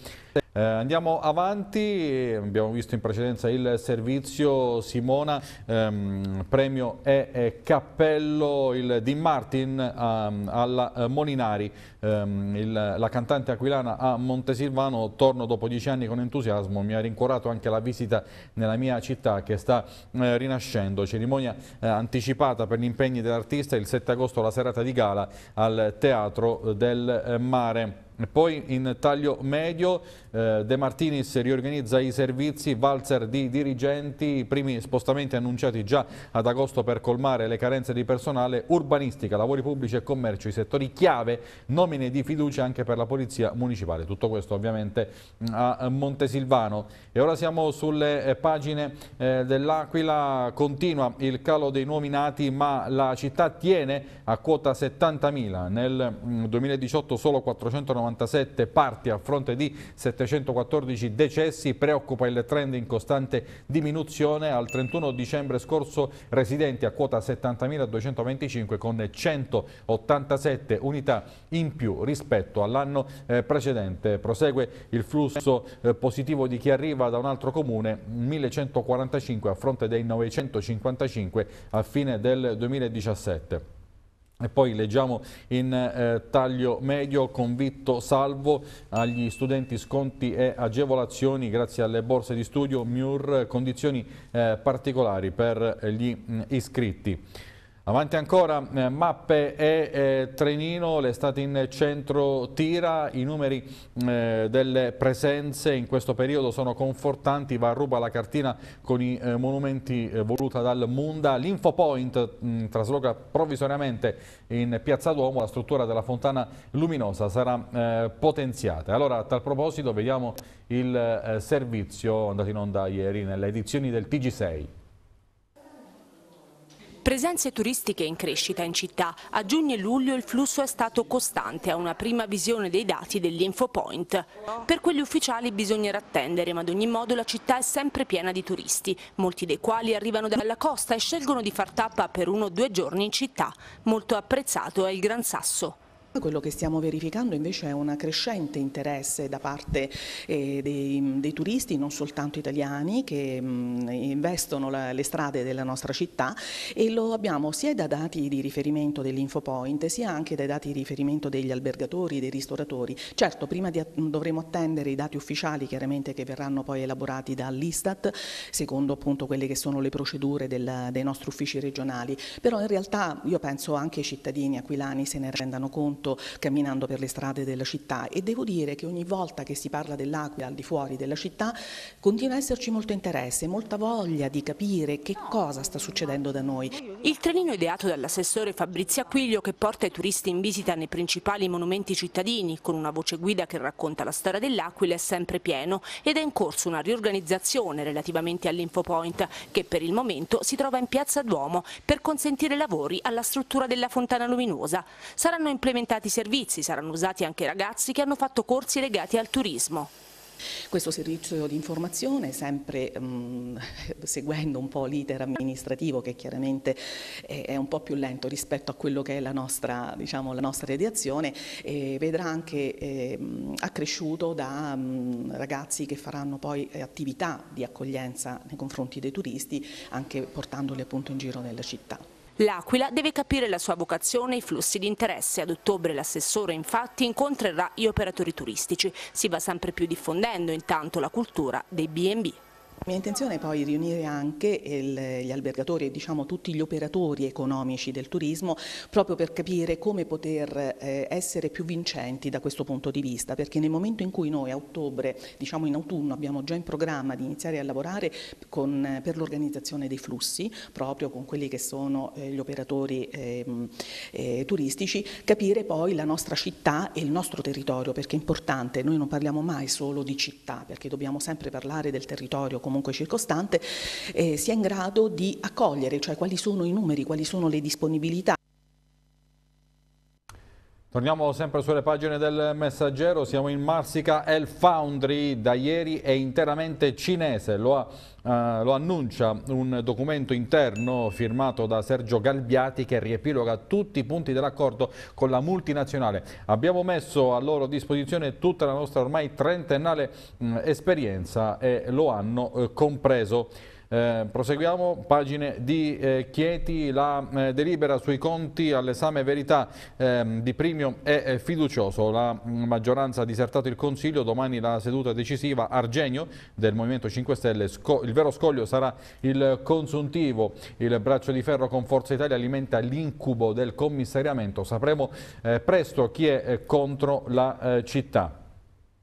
Eh, andiamo avanti, abbiamo visto in precedenza il servizio Simona, ehm, premio e, cappello il Di Martin ehm, alla eh, Molinari, ehm, il, la cantante aquilana a Montesilvano, torno dopo dieci anni con entusiasmo, mi ha rincuorato anche la visita nella mia città che sta eh, rinascendo, cerimonia eh, anticipata per gli impegni dell'artista il 7 agosto la serata di gala al Teatro del eh, Mare. Poi in taglio medio eh, De Martinis riorganizza i servizi, valzer di dirigenti, i primi spostamenti annunciati già ad agosto per colmare le carenze di personale, urbanistica, lavori pubblici e commercio, i settori chiave, nomine di fiducia anche per la polizia municipale. Tutto questo ovviamente mm, a eh, Montesilvano. E ora siamo sulle eh, pagine eh, dell'Aquila, continua il calo dei nuovi nati ma la città tiene a quota 70.000, nel 2018 mm, solo 490 197 parti a fronte di 714 decessi, preoccupa il trend in costante diminuzione. Al 31 dicembre scorso residenti a quota 70.225 con 187 unità in più rispetto all'anno eh, precedente. Prosegue il flusso eh, positivo di chi arriva da un altro comune, 1145 a fronte dei 955 a fine del 2017. E poi leggiamo in eh, taglio medio convitto salvo agli studenti sconti e agevolazioni grazie alle borse di studio MIUR condizioni eh, particolari per eh, gli mh, mm, iscritti. Avanti ancora, eh, mappe e eh, Trenino, l'estate in centro tira, i numeri eh, delle presenze in questo periodo sono confortanti, va a ruba la cartina con i eh, monumenti eh, voluta dal Munda, l'Infopoint mm, trasloca provvisoriamente in Piazza Duomo, la struttura della fontana luminosa sarà eh, potenziata. Allora a tal proposito vediamo il servizio andato in onda ieri nelle edizioni del TG6. Presenze turistiche in crescita in città. A giugno e luglio il flusso è stato costante a una prima visione dei dati dell'Infopoint. Per quelli ufficiali bisognerà attendere, ma ad ogni modo la città è sempre piena di turisti, molti dei quali arrivano dalla costa e scelgono di far tappa per uno o due giorni in città. Molto apprezzato è il Gran Sasso. Quello che stiamo verificando invece è un crescente interesse da parte eh, dei, dei, turisti, non soltanto italiani, che mh, mm, investono la, le strade della nostra città e lo abbiamo sia da dati di riferimento dell'Infopoint sia anche dai dati di riferimento degli albergatori, dei ristoratori. Certo, prima di, dovremo attendere i dati ufficiali chiaramente che verranno poi elaborati dall'Istat secondo appunto quelle che sono le procedure del, dei nostri uffici regionali, però in realtà io penso anche i cittadini aquilani se ne rendano conto soprattutto camminando per le strade della città e devo dire che ogni volta che si parla dell'Aquila al di fuori della città continua a esserci molto interesse, molta voglia di capire che cosa sta succedendo da noi. Il trenino ideato dall'assessore Fabrizio Acquiglio che porta i turisti in visita nei principali monumenti cittadini con una voce guida che racconta la storia dell'Aquila è sempre pieno ed è in corso una riorganizzazione relativamente all'Infopoint che per il momento si trova in piazza Duomo per consentire lavori alla struttura della fontana luminosa. Saranno implementati aumentati i servizi, saranno usati anche ragazzi che hanno fatto corsi legati al turismo. Questo servizio di informazione, sempre um, seguendo un po' l'iter amministrativo che chiaramente è, è, un po' più lento rispetto a quello che è la nostra, diciamo, la nostra redazione, eh, vedrà anche eh, accresciuto da um, ragazzi che faranno poi attività di accoglienza nei confronti dei turisti, anche portandoli appunto in giro nella città. L'Aquila deve capire la sua vocazione e i flussi di interesse. Ad ottobre l'assessore infatti incontrerà gli operatori turistici. Si va sempre più diffondendo intanto la cultura dei B&B mia intenzione è poi riunire anche il, gli albergatori e diciamo tutti gli operatori economici del turismo proprio per capire come poter eh, essere più vincenti da questo punto di vista perché nel momento in cui noi a ottobre, diciamo in autunno abbiamo già in programma di iniziare a lavorare con, eh, per l'organizzazione dei flussi proprio con quelli che sono eh, gli operatori ehm, eh, turistici, capire poi la nostra città e il nostro territorio perché è importante, noi non parliamo mai solo di città perché dobbiamo sempre parlare del territorio comunque circostante, eh, sia in grado di accogliere, cioè quali sono i numeri, quali sono le disponibilità. Torniamo sempre sulle pagine del messaggero, siamo in Marsica, El Foundry da ieri è interamente cinese, lo, ha, eh, lo, annuncia un documento interno firmato da Sergio Galbiati che riepiloga tutti i punti dell'accordo con la multinazionale. Abbiamo messo a loro disposizione tutta la nostra ormai trentennale mh, mm, esperienza e lo hanno eh, compreso. Eh, proseguiamo, pagine di eh, Chieti, la eh, delibera sui conti all'esame verità ehm, di Primio è eh, fiducioso, la mm, maggioranza ha disertato il Consiglio, domani la seduta decisiva Argenio del Movimento 5 Stelle, il vero scoglio sarà il consuntivo, il braccio di ferro con Forza Italia alimenta l'incubo del commissariamento, sapremo eh, presto chi è contro la città.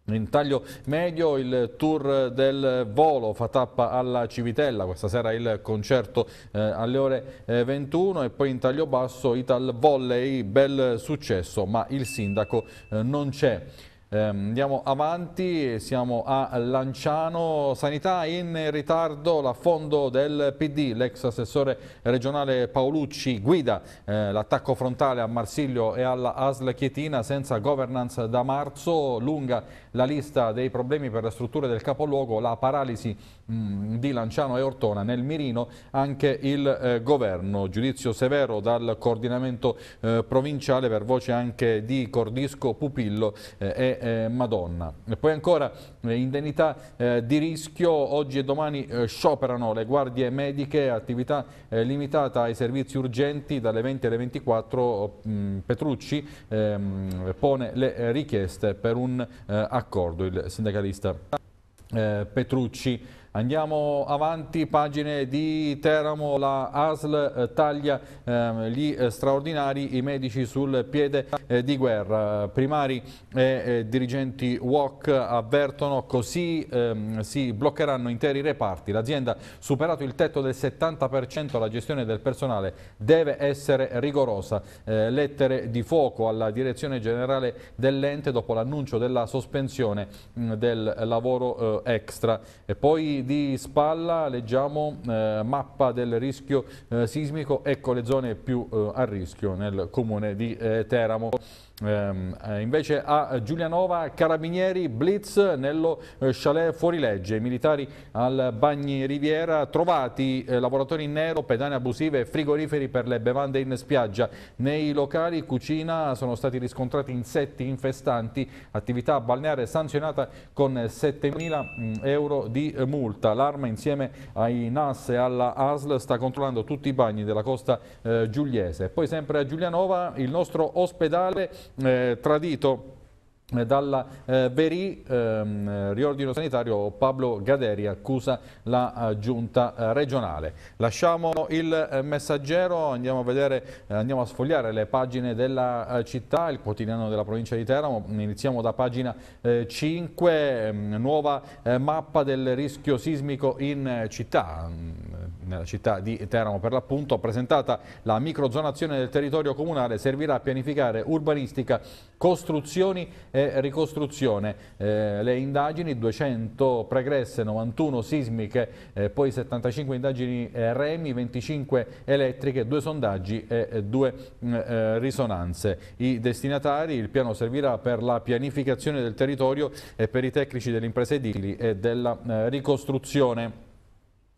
In taglio medio il tour del volo fa tappa alla Civitella, questa sera il concerto eh, alle ore eh, 21 e poi in taglio basso Ital Volley, bel successo ma il sindaco eh, non c'è. Ehm, andiamo avanti, siamo a Lanciano, sanità in ritardo, l'affondo del PD, l'ex assessore regionale Paolucci guida eh, l'attacco frontale a Marsiglio e alla ASL Chietina senza governance da marzo, lunga la lista dei problemi per le strutture del capoluogo, la paralisi mh, mm, di Lanciano e Ortona nel mirino, anche il eh, governo. Giudizio severo dal coordinamento eh, provinciale per voce anche di Cordisco, Pupillo eh, e eh, Madonna. E poi ancora eh, indennità di rischio, oggi e domani scioperano le guardie mediche, attività limitata ai servizi urgenti dalle 20 alle 24, mh, mm, Petrucci ehm, pone le richieste per un accordo accordo il sindacalista eh, Petrucci Andiamo avanti, pagine di Teramo, la ASL taglia ehm, eh, gli straordinari, i medici sul piede eh, di guerra. Primari e eh, dirigenti WOC avvertono così ehm, si bloccheranno interi reparti. L'azienda, superato il tetto del 70%, la gestione del personale deve essere rigorosa. Eh, lettere di fuoco alla direzione generale dell'ente dopo l'annuncio della sospensione mh, del lavoro eh, extra. E poi di spalla leggiamo eh, mappa del rischio eh, sismico, ecco le zone più eh, a rischio nel comune di eh, Teramo. Ehm, eh, invece a Giulianova Carabinieri Blitz nello eh, chalet fuorilegge, militari al Bagni Riviera trovati eh, lavoratori in nero, pedane abusive e frigoriferi per le bevande in spiaggia nei locali cucina sono stati riscontrati insetti infestanti attività balneare sanzionata con 7.000 mm, euro di multa l'arma insieme ai NAS e alla ASL sta controllando tutti i bagni della costa eh, giuliese poi sempre a Giulianova il nostro ospedale eh, tradito eh, dalla eh, Beri ehm, riordino sanitario Pablo Gaderi accusa la eh, giunta eh, regionale. Lasciamo il eh, messaggero, andiamo a, vedere, eh, andiamo a sfogliare le pagine della città, il quotidiano della provincia di Teramo, iniziamo da pagina 5, ehm, nuova mappa del rischio sismico in città nella città di Teramo per l'appunto, presentata la microzonazione del territorio comunale servirà a pianificare urbanistica, costruzioni e ricostruzione. Eh, le indagini, 200 pregresse, 91 sismiche, eh, poi 75 indagini eh, remi, 25 elettriche, due sondaggi e 2 mm, eh, risonanze. I destinatari, il piano servirà per la pianificazione del territorio e per i tecnici delle imprese edili e della eh, ricostruzione.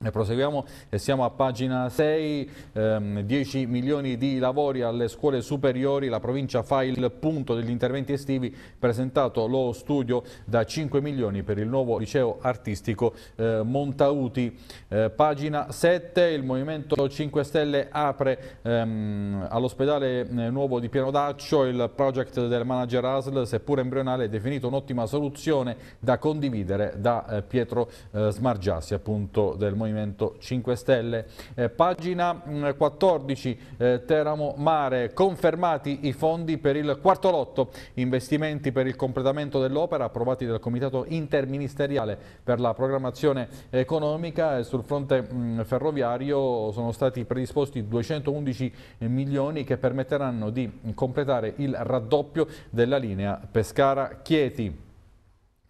Proseguiamo e siamo a pagina 6, ehm, 10 milioni di lavori alle scuole superiori, la provincia fa il punto degli interventi estivi, presentato lo studio da 5 milioni per il nuovo liceo artistico eh, Montauti. Eh, pagina 7, il Movimento 5 Stelle apre ehm, all'ospedale eh, nuovo di Pianodaccio, il project del manager ASL, seppur embrionale, è definito un'ottima soluzione da condividere da eh, Pietro eh, Smargiassi, appunto del Movimento Movimento 5 Stelle. Eh, pagina 14, mm, eh, Teramo Mare, confermati i fondi per il quarto lotto, investimenti per il completamento dell'opera approvati dal Comitato Interministeriale per la programmazione economica sul fronte mh, mm, ferroviario sono stati predisposti 211 milioni che permetteranno di completare il raddoppio della linea Pescara-Chieti.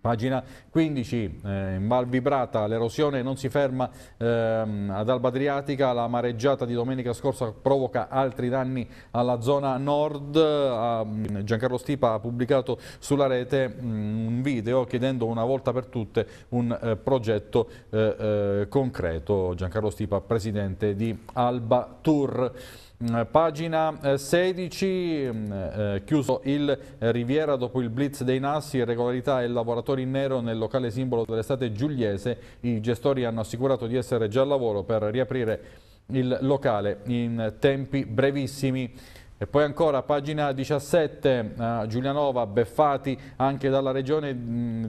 Pagina 15, eh, in Val Vibrata l'erosione non si ferma ehm, ad Alba Adriatica, la mareggiata di domenica scorsa provoca altri danni alla zona nord, eh, Giancarlo Stipa ha pubblicato sulla rete mh, mm, un video chiedendo una volta per tutte un eh, progetto eh, eh, concreto, Giancarlo Stipa presidente di Alba Tour. Mm, pagina 16, eh, mm, eh, chiuso il eh, Riviera dopo il blitz dei Nassi, irregolarità e lavoratori in nero nel locale simbolo dell'estate giuliese. I gestori hanno assicurato di essere già al lavoro per riaprire il locale in tempi brevissimi. E poi ancora, pagina 17, eh, Giulianova, beffati anche dalla regione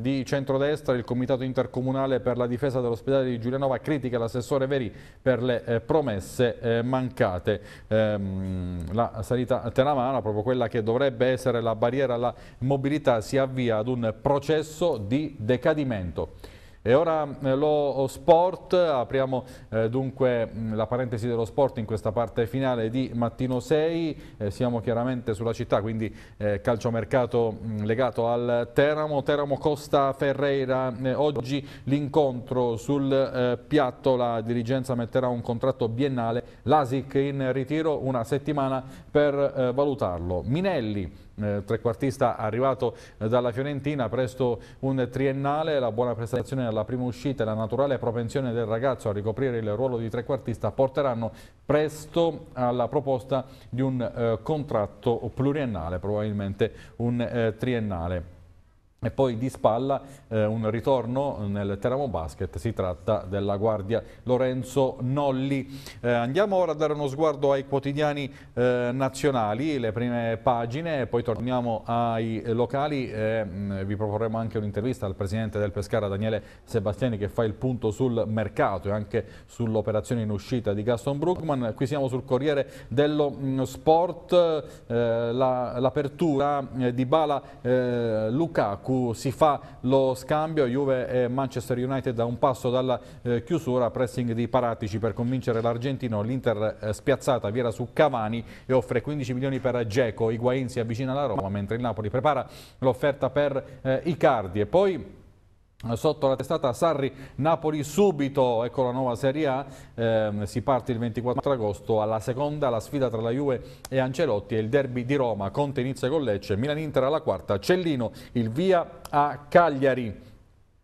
di centrodestra, il Comitato Intercomunale per la difesa dell'ospedale di Giulianova critica l'assessore Veri per le eh, promesse eh, mancate. Ehm, la salita Teramana, proprio quella che dovrebbe essere la barriera alla mobilità, si avvia ad un processo di decadimento. E ora eh, lo sport, apriamo eh, dunque mm, la parentesi dello sport in questa parte finale di Mattino 6, eh, siamo chiaramente sulla città, quindi eh, calciomercato mh, mm, legato al Teramo, Teramo Costa Ferreira, eh, oggi l'incontro sul eh, piatto, la dirigenza metterà un contratto biennale, l'ASIC in ritiro una settimana per valutarlo. Minelli eh, trequartista arrivato eh, dalla Fiorentina, presto un triennale, la buona prestazione alla prima uscita e la naturale propensione del ragazzo a ricoprire il ruolo di trequartista porteranno presto alla proposta di un eh, contratto pluriennale, probabilmente un eh, triennale. E poi di spalla eh, un ritorno nel Teramo Basket, si tratta della guardia Lorenzo Nolli. Eh, andiamo ora a dare uno sguardo ai quotidiani eh, nazionali, le prime pagine, poi torniamo ai locali. e mm, vi proporremo anche un'intervista al presidente del Pescara, Daniele Sebastiani, che fa il punto sul mercato e anche sull'operazione in uscita di Gaston Brookman. Qui siamo sul Corriere dello mh, mm, Sport, eh, l'apertura la, eh, di Bala eh, Lukaku si fa lo scambio, Juve e Manchester United a un passo dalla eh, chiusura, pressing di Paratici per convincere l'argentino, l'Inter eh, spiazzata Viera su Cavani e offre 15 milioni per Geco, Higuain si avvicina alla Roma mentre il Napoli prepara l'offerta per eh, Icardi e poi sotto la testata Sarri-Napoli subito, ecco la nuova Serie A, eh, si parte il 24 agosto alla seconda, la sfida tra la Juve e Ancelotti e il derby di Roma, Conte inizia con Lecce, Milan-Inter alla quarta, Cellino il via a Cagliari.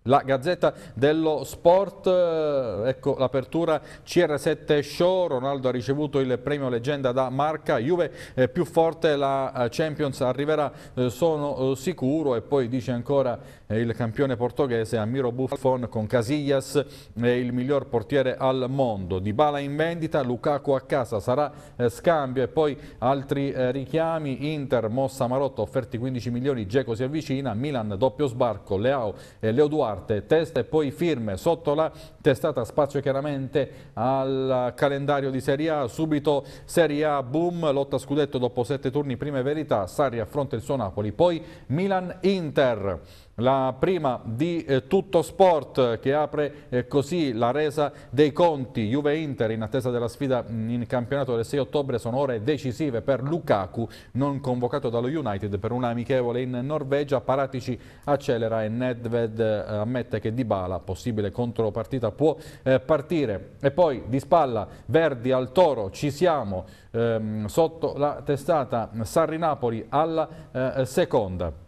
La Gazzetta dello Sport, eh, ecco l'apertura CR7 Show, Ronaldo ha ricevuto il premio leggenda da Marca, Juve è più forte, la eh, Champions arriverà, eh, sono sicuro e poi dice ancora il campione portoghese Amiro Buffon con Casillas il miglior portiere al mondo. Di Bala in vendita, Lukaku a casa, sarà eh, scambio e poi altri eh, richiami. Inter, mossa Marotta, offerti 15 milioni, Geco si avvicina, Milan doppio sbarco, Leao e Leo Duarte, testa e poi firme sotto la testata, spazio chiaramente al calendario di Serie A, subito Serie A, boom, lotta scudetto dopo sette turni, prima verità, Sari affronta il suo Napoli, poi Milan-Inter. La prima di eh, Tutto Sport eh, che apre eh, così la resa dei conti Juve-Inter in attesa della sfida mm, in campionato del 6 ottobre sono ore decisive per Lukaku non convocato dallo United per una amichevole in Norvegia Paratici accelera e Nedved eh, ammette che Dybala possibile contropartita può eh, partire e poi di spalla Verdi al Toro ci siamo ehm, sotto la testata Sarri-Napoli alla eh, seconda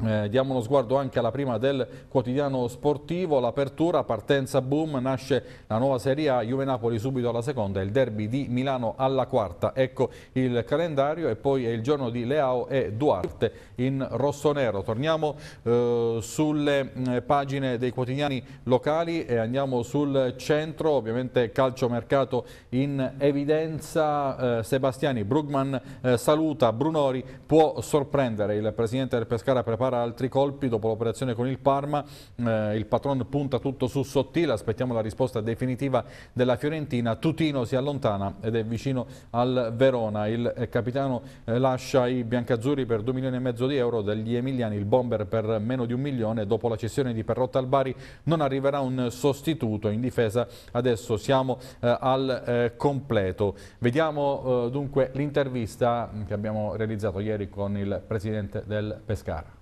eh, diamo uno sguardo anche alla prima del quotidiano sportivo, l'apertura, partenza boom, nasce la nuova Serie A, Juve-Napoli subito alla seconda, il derby di Milano alla quarta, ecco il calendario e poi è il giorno di Leao e Duarte in rosso-nero. Torniamo eh, sulle mh, mm, pagine dei quotidiani locali e andiamo sul centro, ovviamente calciomercato in evidenza, eh, Sebastiani, Brugman eh, saluta, Brunori può sorprendere, il presidente del Pescara prepara spara altri colpi dopo l'operazione con il Parma, eh, il patron punta tutto su Sottile, aspettiamo la risposta definitiva della Fiorentina, Tutino si allontana ed è vicino al Verona, il capitano eh, lascia i biancazzurri per 2 milioni e mezzo di euro, dagli emiliani il bomber per meno di un milione, dopo la cessione di Perrotta al Bari non arriverà un sostituto in difesa, adesso siamo eh, al eh, completo. Vediamo eh, dunque l'intervista che abbiamo realizzato ieri con il presidente del Pescara.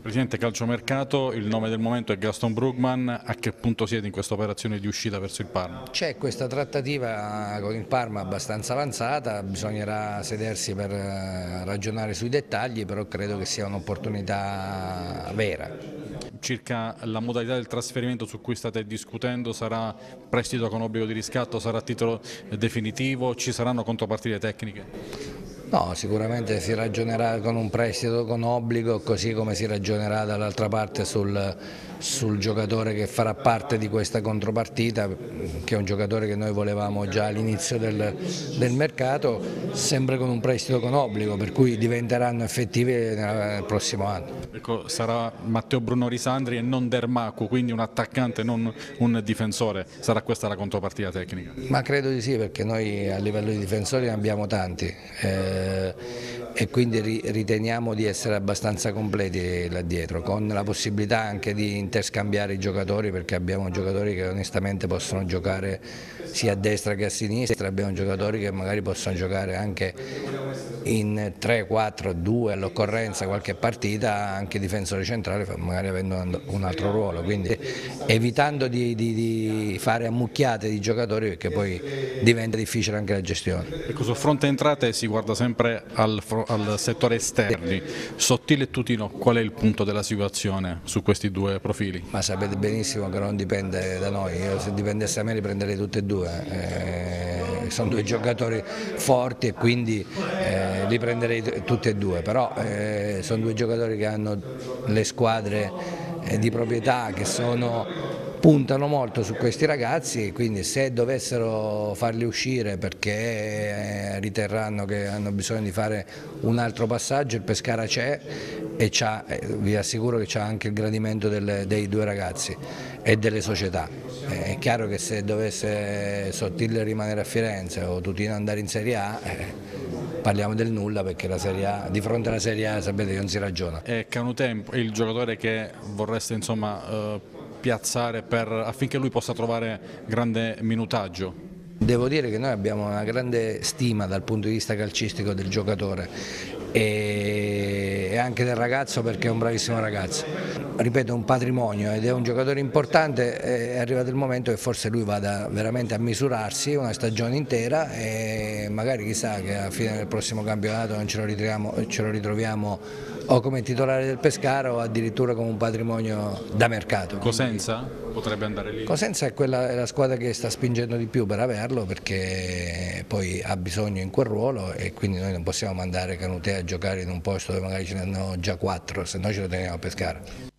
Presidente Calciomercato, il nome del momento è Gaston Brugman, a che punto siete in questa operazione di uscita verso il Parma? C'è questa trattativa con il Parma abbastanza avanzata, bisognerà sedersi per eh, ragionare sui dettagli, però credo che sia un'opportunità vera circa la modalità del trasferimento su cui state discutendo, sarà prestito con obbligo di riscatto, sarà titolo definitivo, ci saranno contropartite tecniche? No, sicuramente si ragionerà con un prestito, con obbligo, così come si ragionerà dall'altra parte sul sul giocatore che farà parte di questa contropartita, che è un giocatore che noi volevamo già all'inizio del, del, mercato, sempre con un prestito con obbligo, per cui diventeranno effettivi nel prossimo anno. Ecco, sarà Matteo Bruno Risandri e non Dermacu, quindi un attaccante, non un difensore, sarà questa la contropartita tecnica? Ma credo di sì, perché noi a livello di difensori ne abbiamo tanti. Eh, e quindi riteniamo di essere abbastanza completi là dietro, con la possibilità anche di interscambiare i giocatori perché abbiamo giocatori che onestamente possono giocare sia a destra che a sinistra, abbiamo giocatori che magari possono giocare anche in 3, 4, 2 all'occorrenza qualche partita, anche difensore centrale magari avendo un altro ruolo, quindi evitando di, di, di fare ammucchiate di giocatori perché poi diventa difficile anche la gestione. Ecco, sul fronte entrate si guarda sempre al, al settore esterni, Sottile e Tutino, qual è il punto della situazione su questi due profili? Ma sapete benissimo che non dipende da noi, io se dipendesse a me li prenderei tutti e due due, eh, sono due giocatori forti e quindi eh, li prenderei tutti e due, però eh, sono due giocatori che hanno le squadre eh, di proprietà, che sono puntano molto su questi ragazzi, quindi se dovessero farli uscire perché eh, riterranno che hanno bisogno di fare un altro passaggio, il Pescara c'è e eh, vi assicuro che c'è anche il gradimento delle, dei due ragazzi e delle società. Eh, è chiaro che se dovesse Sottile rimanere a Firenze o Tutino andare in Serie A, parliamo del nulla perché A, di fronte alla Serie A sapete che non si ragiona. È Canutempo il giocatore che vorreste insomma, eh, piazzare per, affinché lui possa trovare grande minutaggio? Devo dire che noi abbiamo una grande stima dal punto di vista calcistico del giocatore e anche del ragazzo perché è un bravissimo ragazzo. Ripeto, è un patrimonio ed è un giocatore importante è arrivato il momento che forse lui vada veramente a misurarsi una stagione intera e magari chissà che alla fine del prossimo campionato non ce lo, ritroviamo, ce lo ritroviamo o come titolare del Pescara o addirittura come un patrimonio da mercato. Cosenza potrebbe andare lì? Cosenza è, quella, è la squadra che sta spingendo di più per averlo perché poi ha bisogno in quel ruolo e quindi noi non possiamo mandare Canute a giocare in un posto dove magari ce ne hanno già quattro, se no ce lo teniamo a Pescara.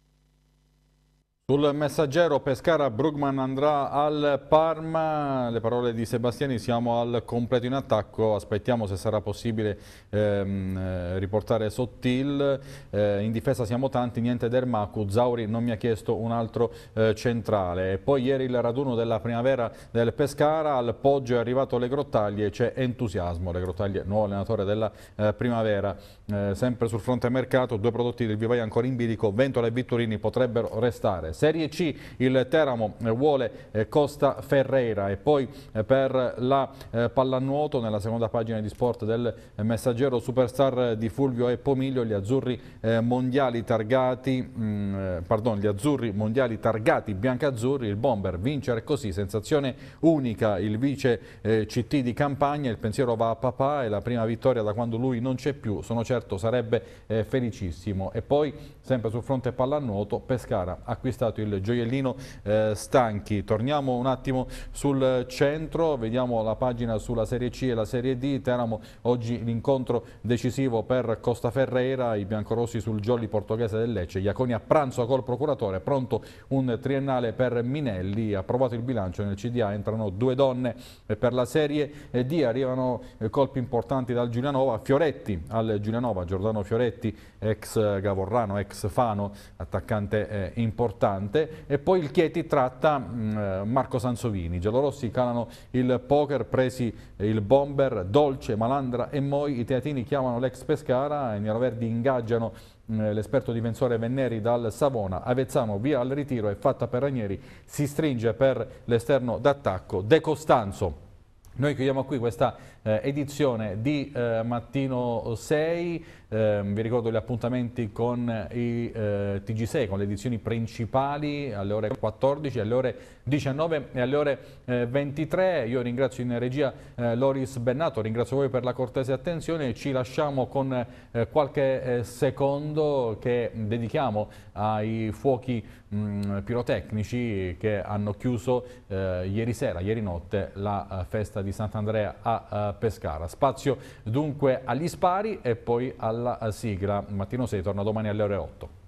Sul messaggero Pescara Brugman andrà al Parma, le parole di Sebastiani, siamo al completo in attacco, aspettiamo se sarà possibile ehm, eh, riportare Sottil, eh, in difesa siamo tanti, niente Dermacu, Zauri non mi ha chiesto un altro eh, centrale. E poi ieri il raduno della primavera del Pescara, al Poggio è arrivato Le Grottaglie, c'è entusiasmo, Le Grottaglie nuovo allenatore della eh, primavera, eh, sempre sul fronte mercato, due prodotti del Vivaia ancora in bilico, Ventola e Vittorini potrebbero restare Serie C il Teramo eh, vuole eh, Costa Ferreira e poi eh, per la pallanuoto nella seconda pagina di sport del messaggero superstar di Fulvio e Pomiglio gli azzurri mondiali targati, mm, pardon, gli azzurri mondiali targati biancazzurri, il bomber vincere così, sensazione unica, il vice CT di campagna, il pensiero va a papà, è la prima vittoria da quando lui non c'è più, sono certo sarebbe felicissimo. E poi sempre sul fronte pallanuoto, Pescara acquista stato il gioiellino eh, Stanchi. Torniamo un attimo sul centro, vediamo la pagina sulla Serie C e la Serie D. Teramo oggi l'incontro decisivo per Costa Ferreira, i biancorossi sul jolly portoghese del Lecce. Iaconi a pranzo col procuratore, pronto un triennale per Minelli, approvato il bilancio nel CDA, entrano due donne per la Serie D, arrivano colpi importanti dal Giulianova, Fioretti al Giulianova, Giordano Fioretti, ex Gavorrano, ex Fano, attaccante eh, importante importante e poi il Chieti tratta mh, mm, eh, Marco Sansovini, giallorossi calano il poker, presi il bomber, Dolce, Malandra e Moi, i teatini chiamano l'ex Pescara, i neroverdi ingaggiano mm, l'esperto difensore Venneri dal Savona, Avezzano via al ritiro è fatta per Ranieri si stringe per l'esterno d'attacco De Costanzo. Noi chiudiamo qui questa eh, edizione di eh, Mattino 6. Ehm, vi ricordo gli appuntamenti con i eh, TG6, con le edizioni principali alle ore 14, alle ore 19 e alle ore 23. Io ringrazio in regia Loris Bennato, ringrazio voi per la cortese attenzione. Ci lasciamo con qualche secondo che dedichiamo ai fuochi mm, pirotecnici che hanno chiuso ieri sera, ieri notte, la festa di Sant'Andrea a eh, Pescara. Spazio dunque agli spari e poi alla sigla. Mattino 6 torna domani alle ore 8.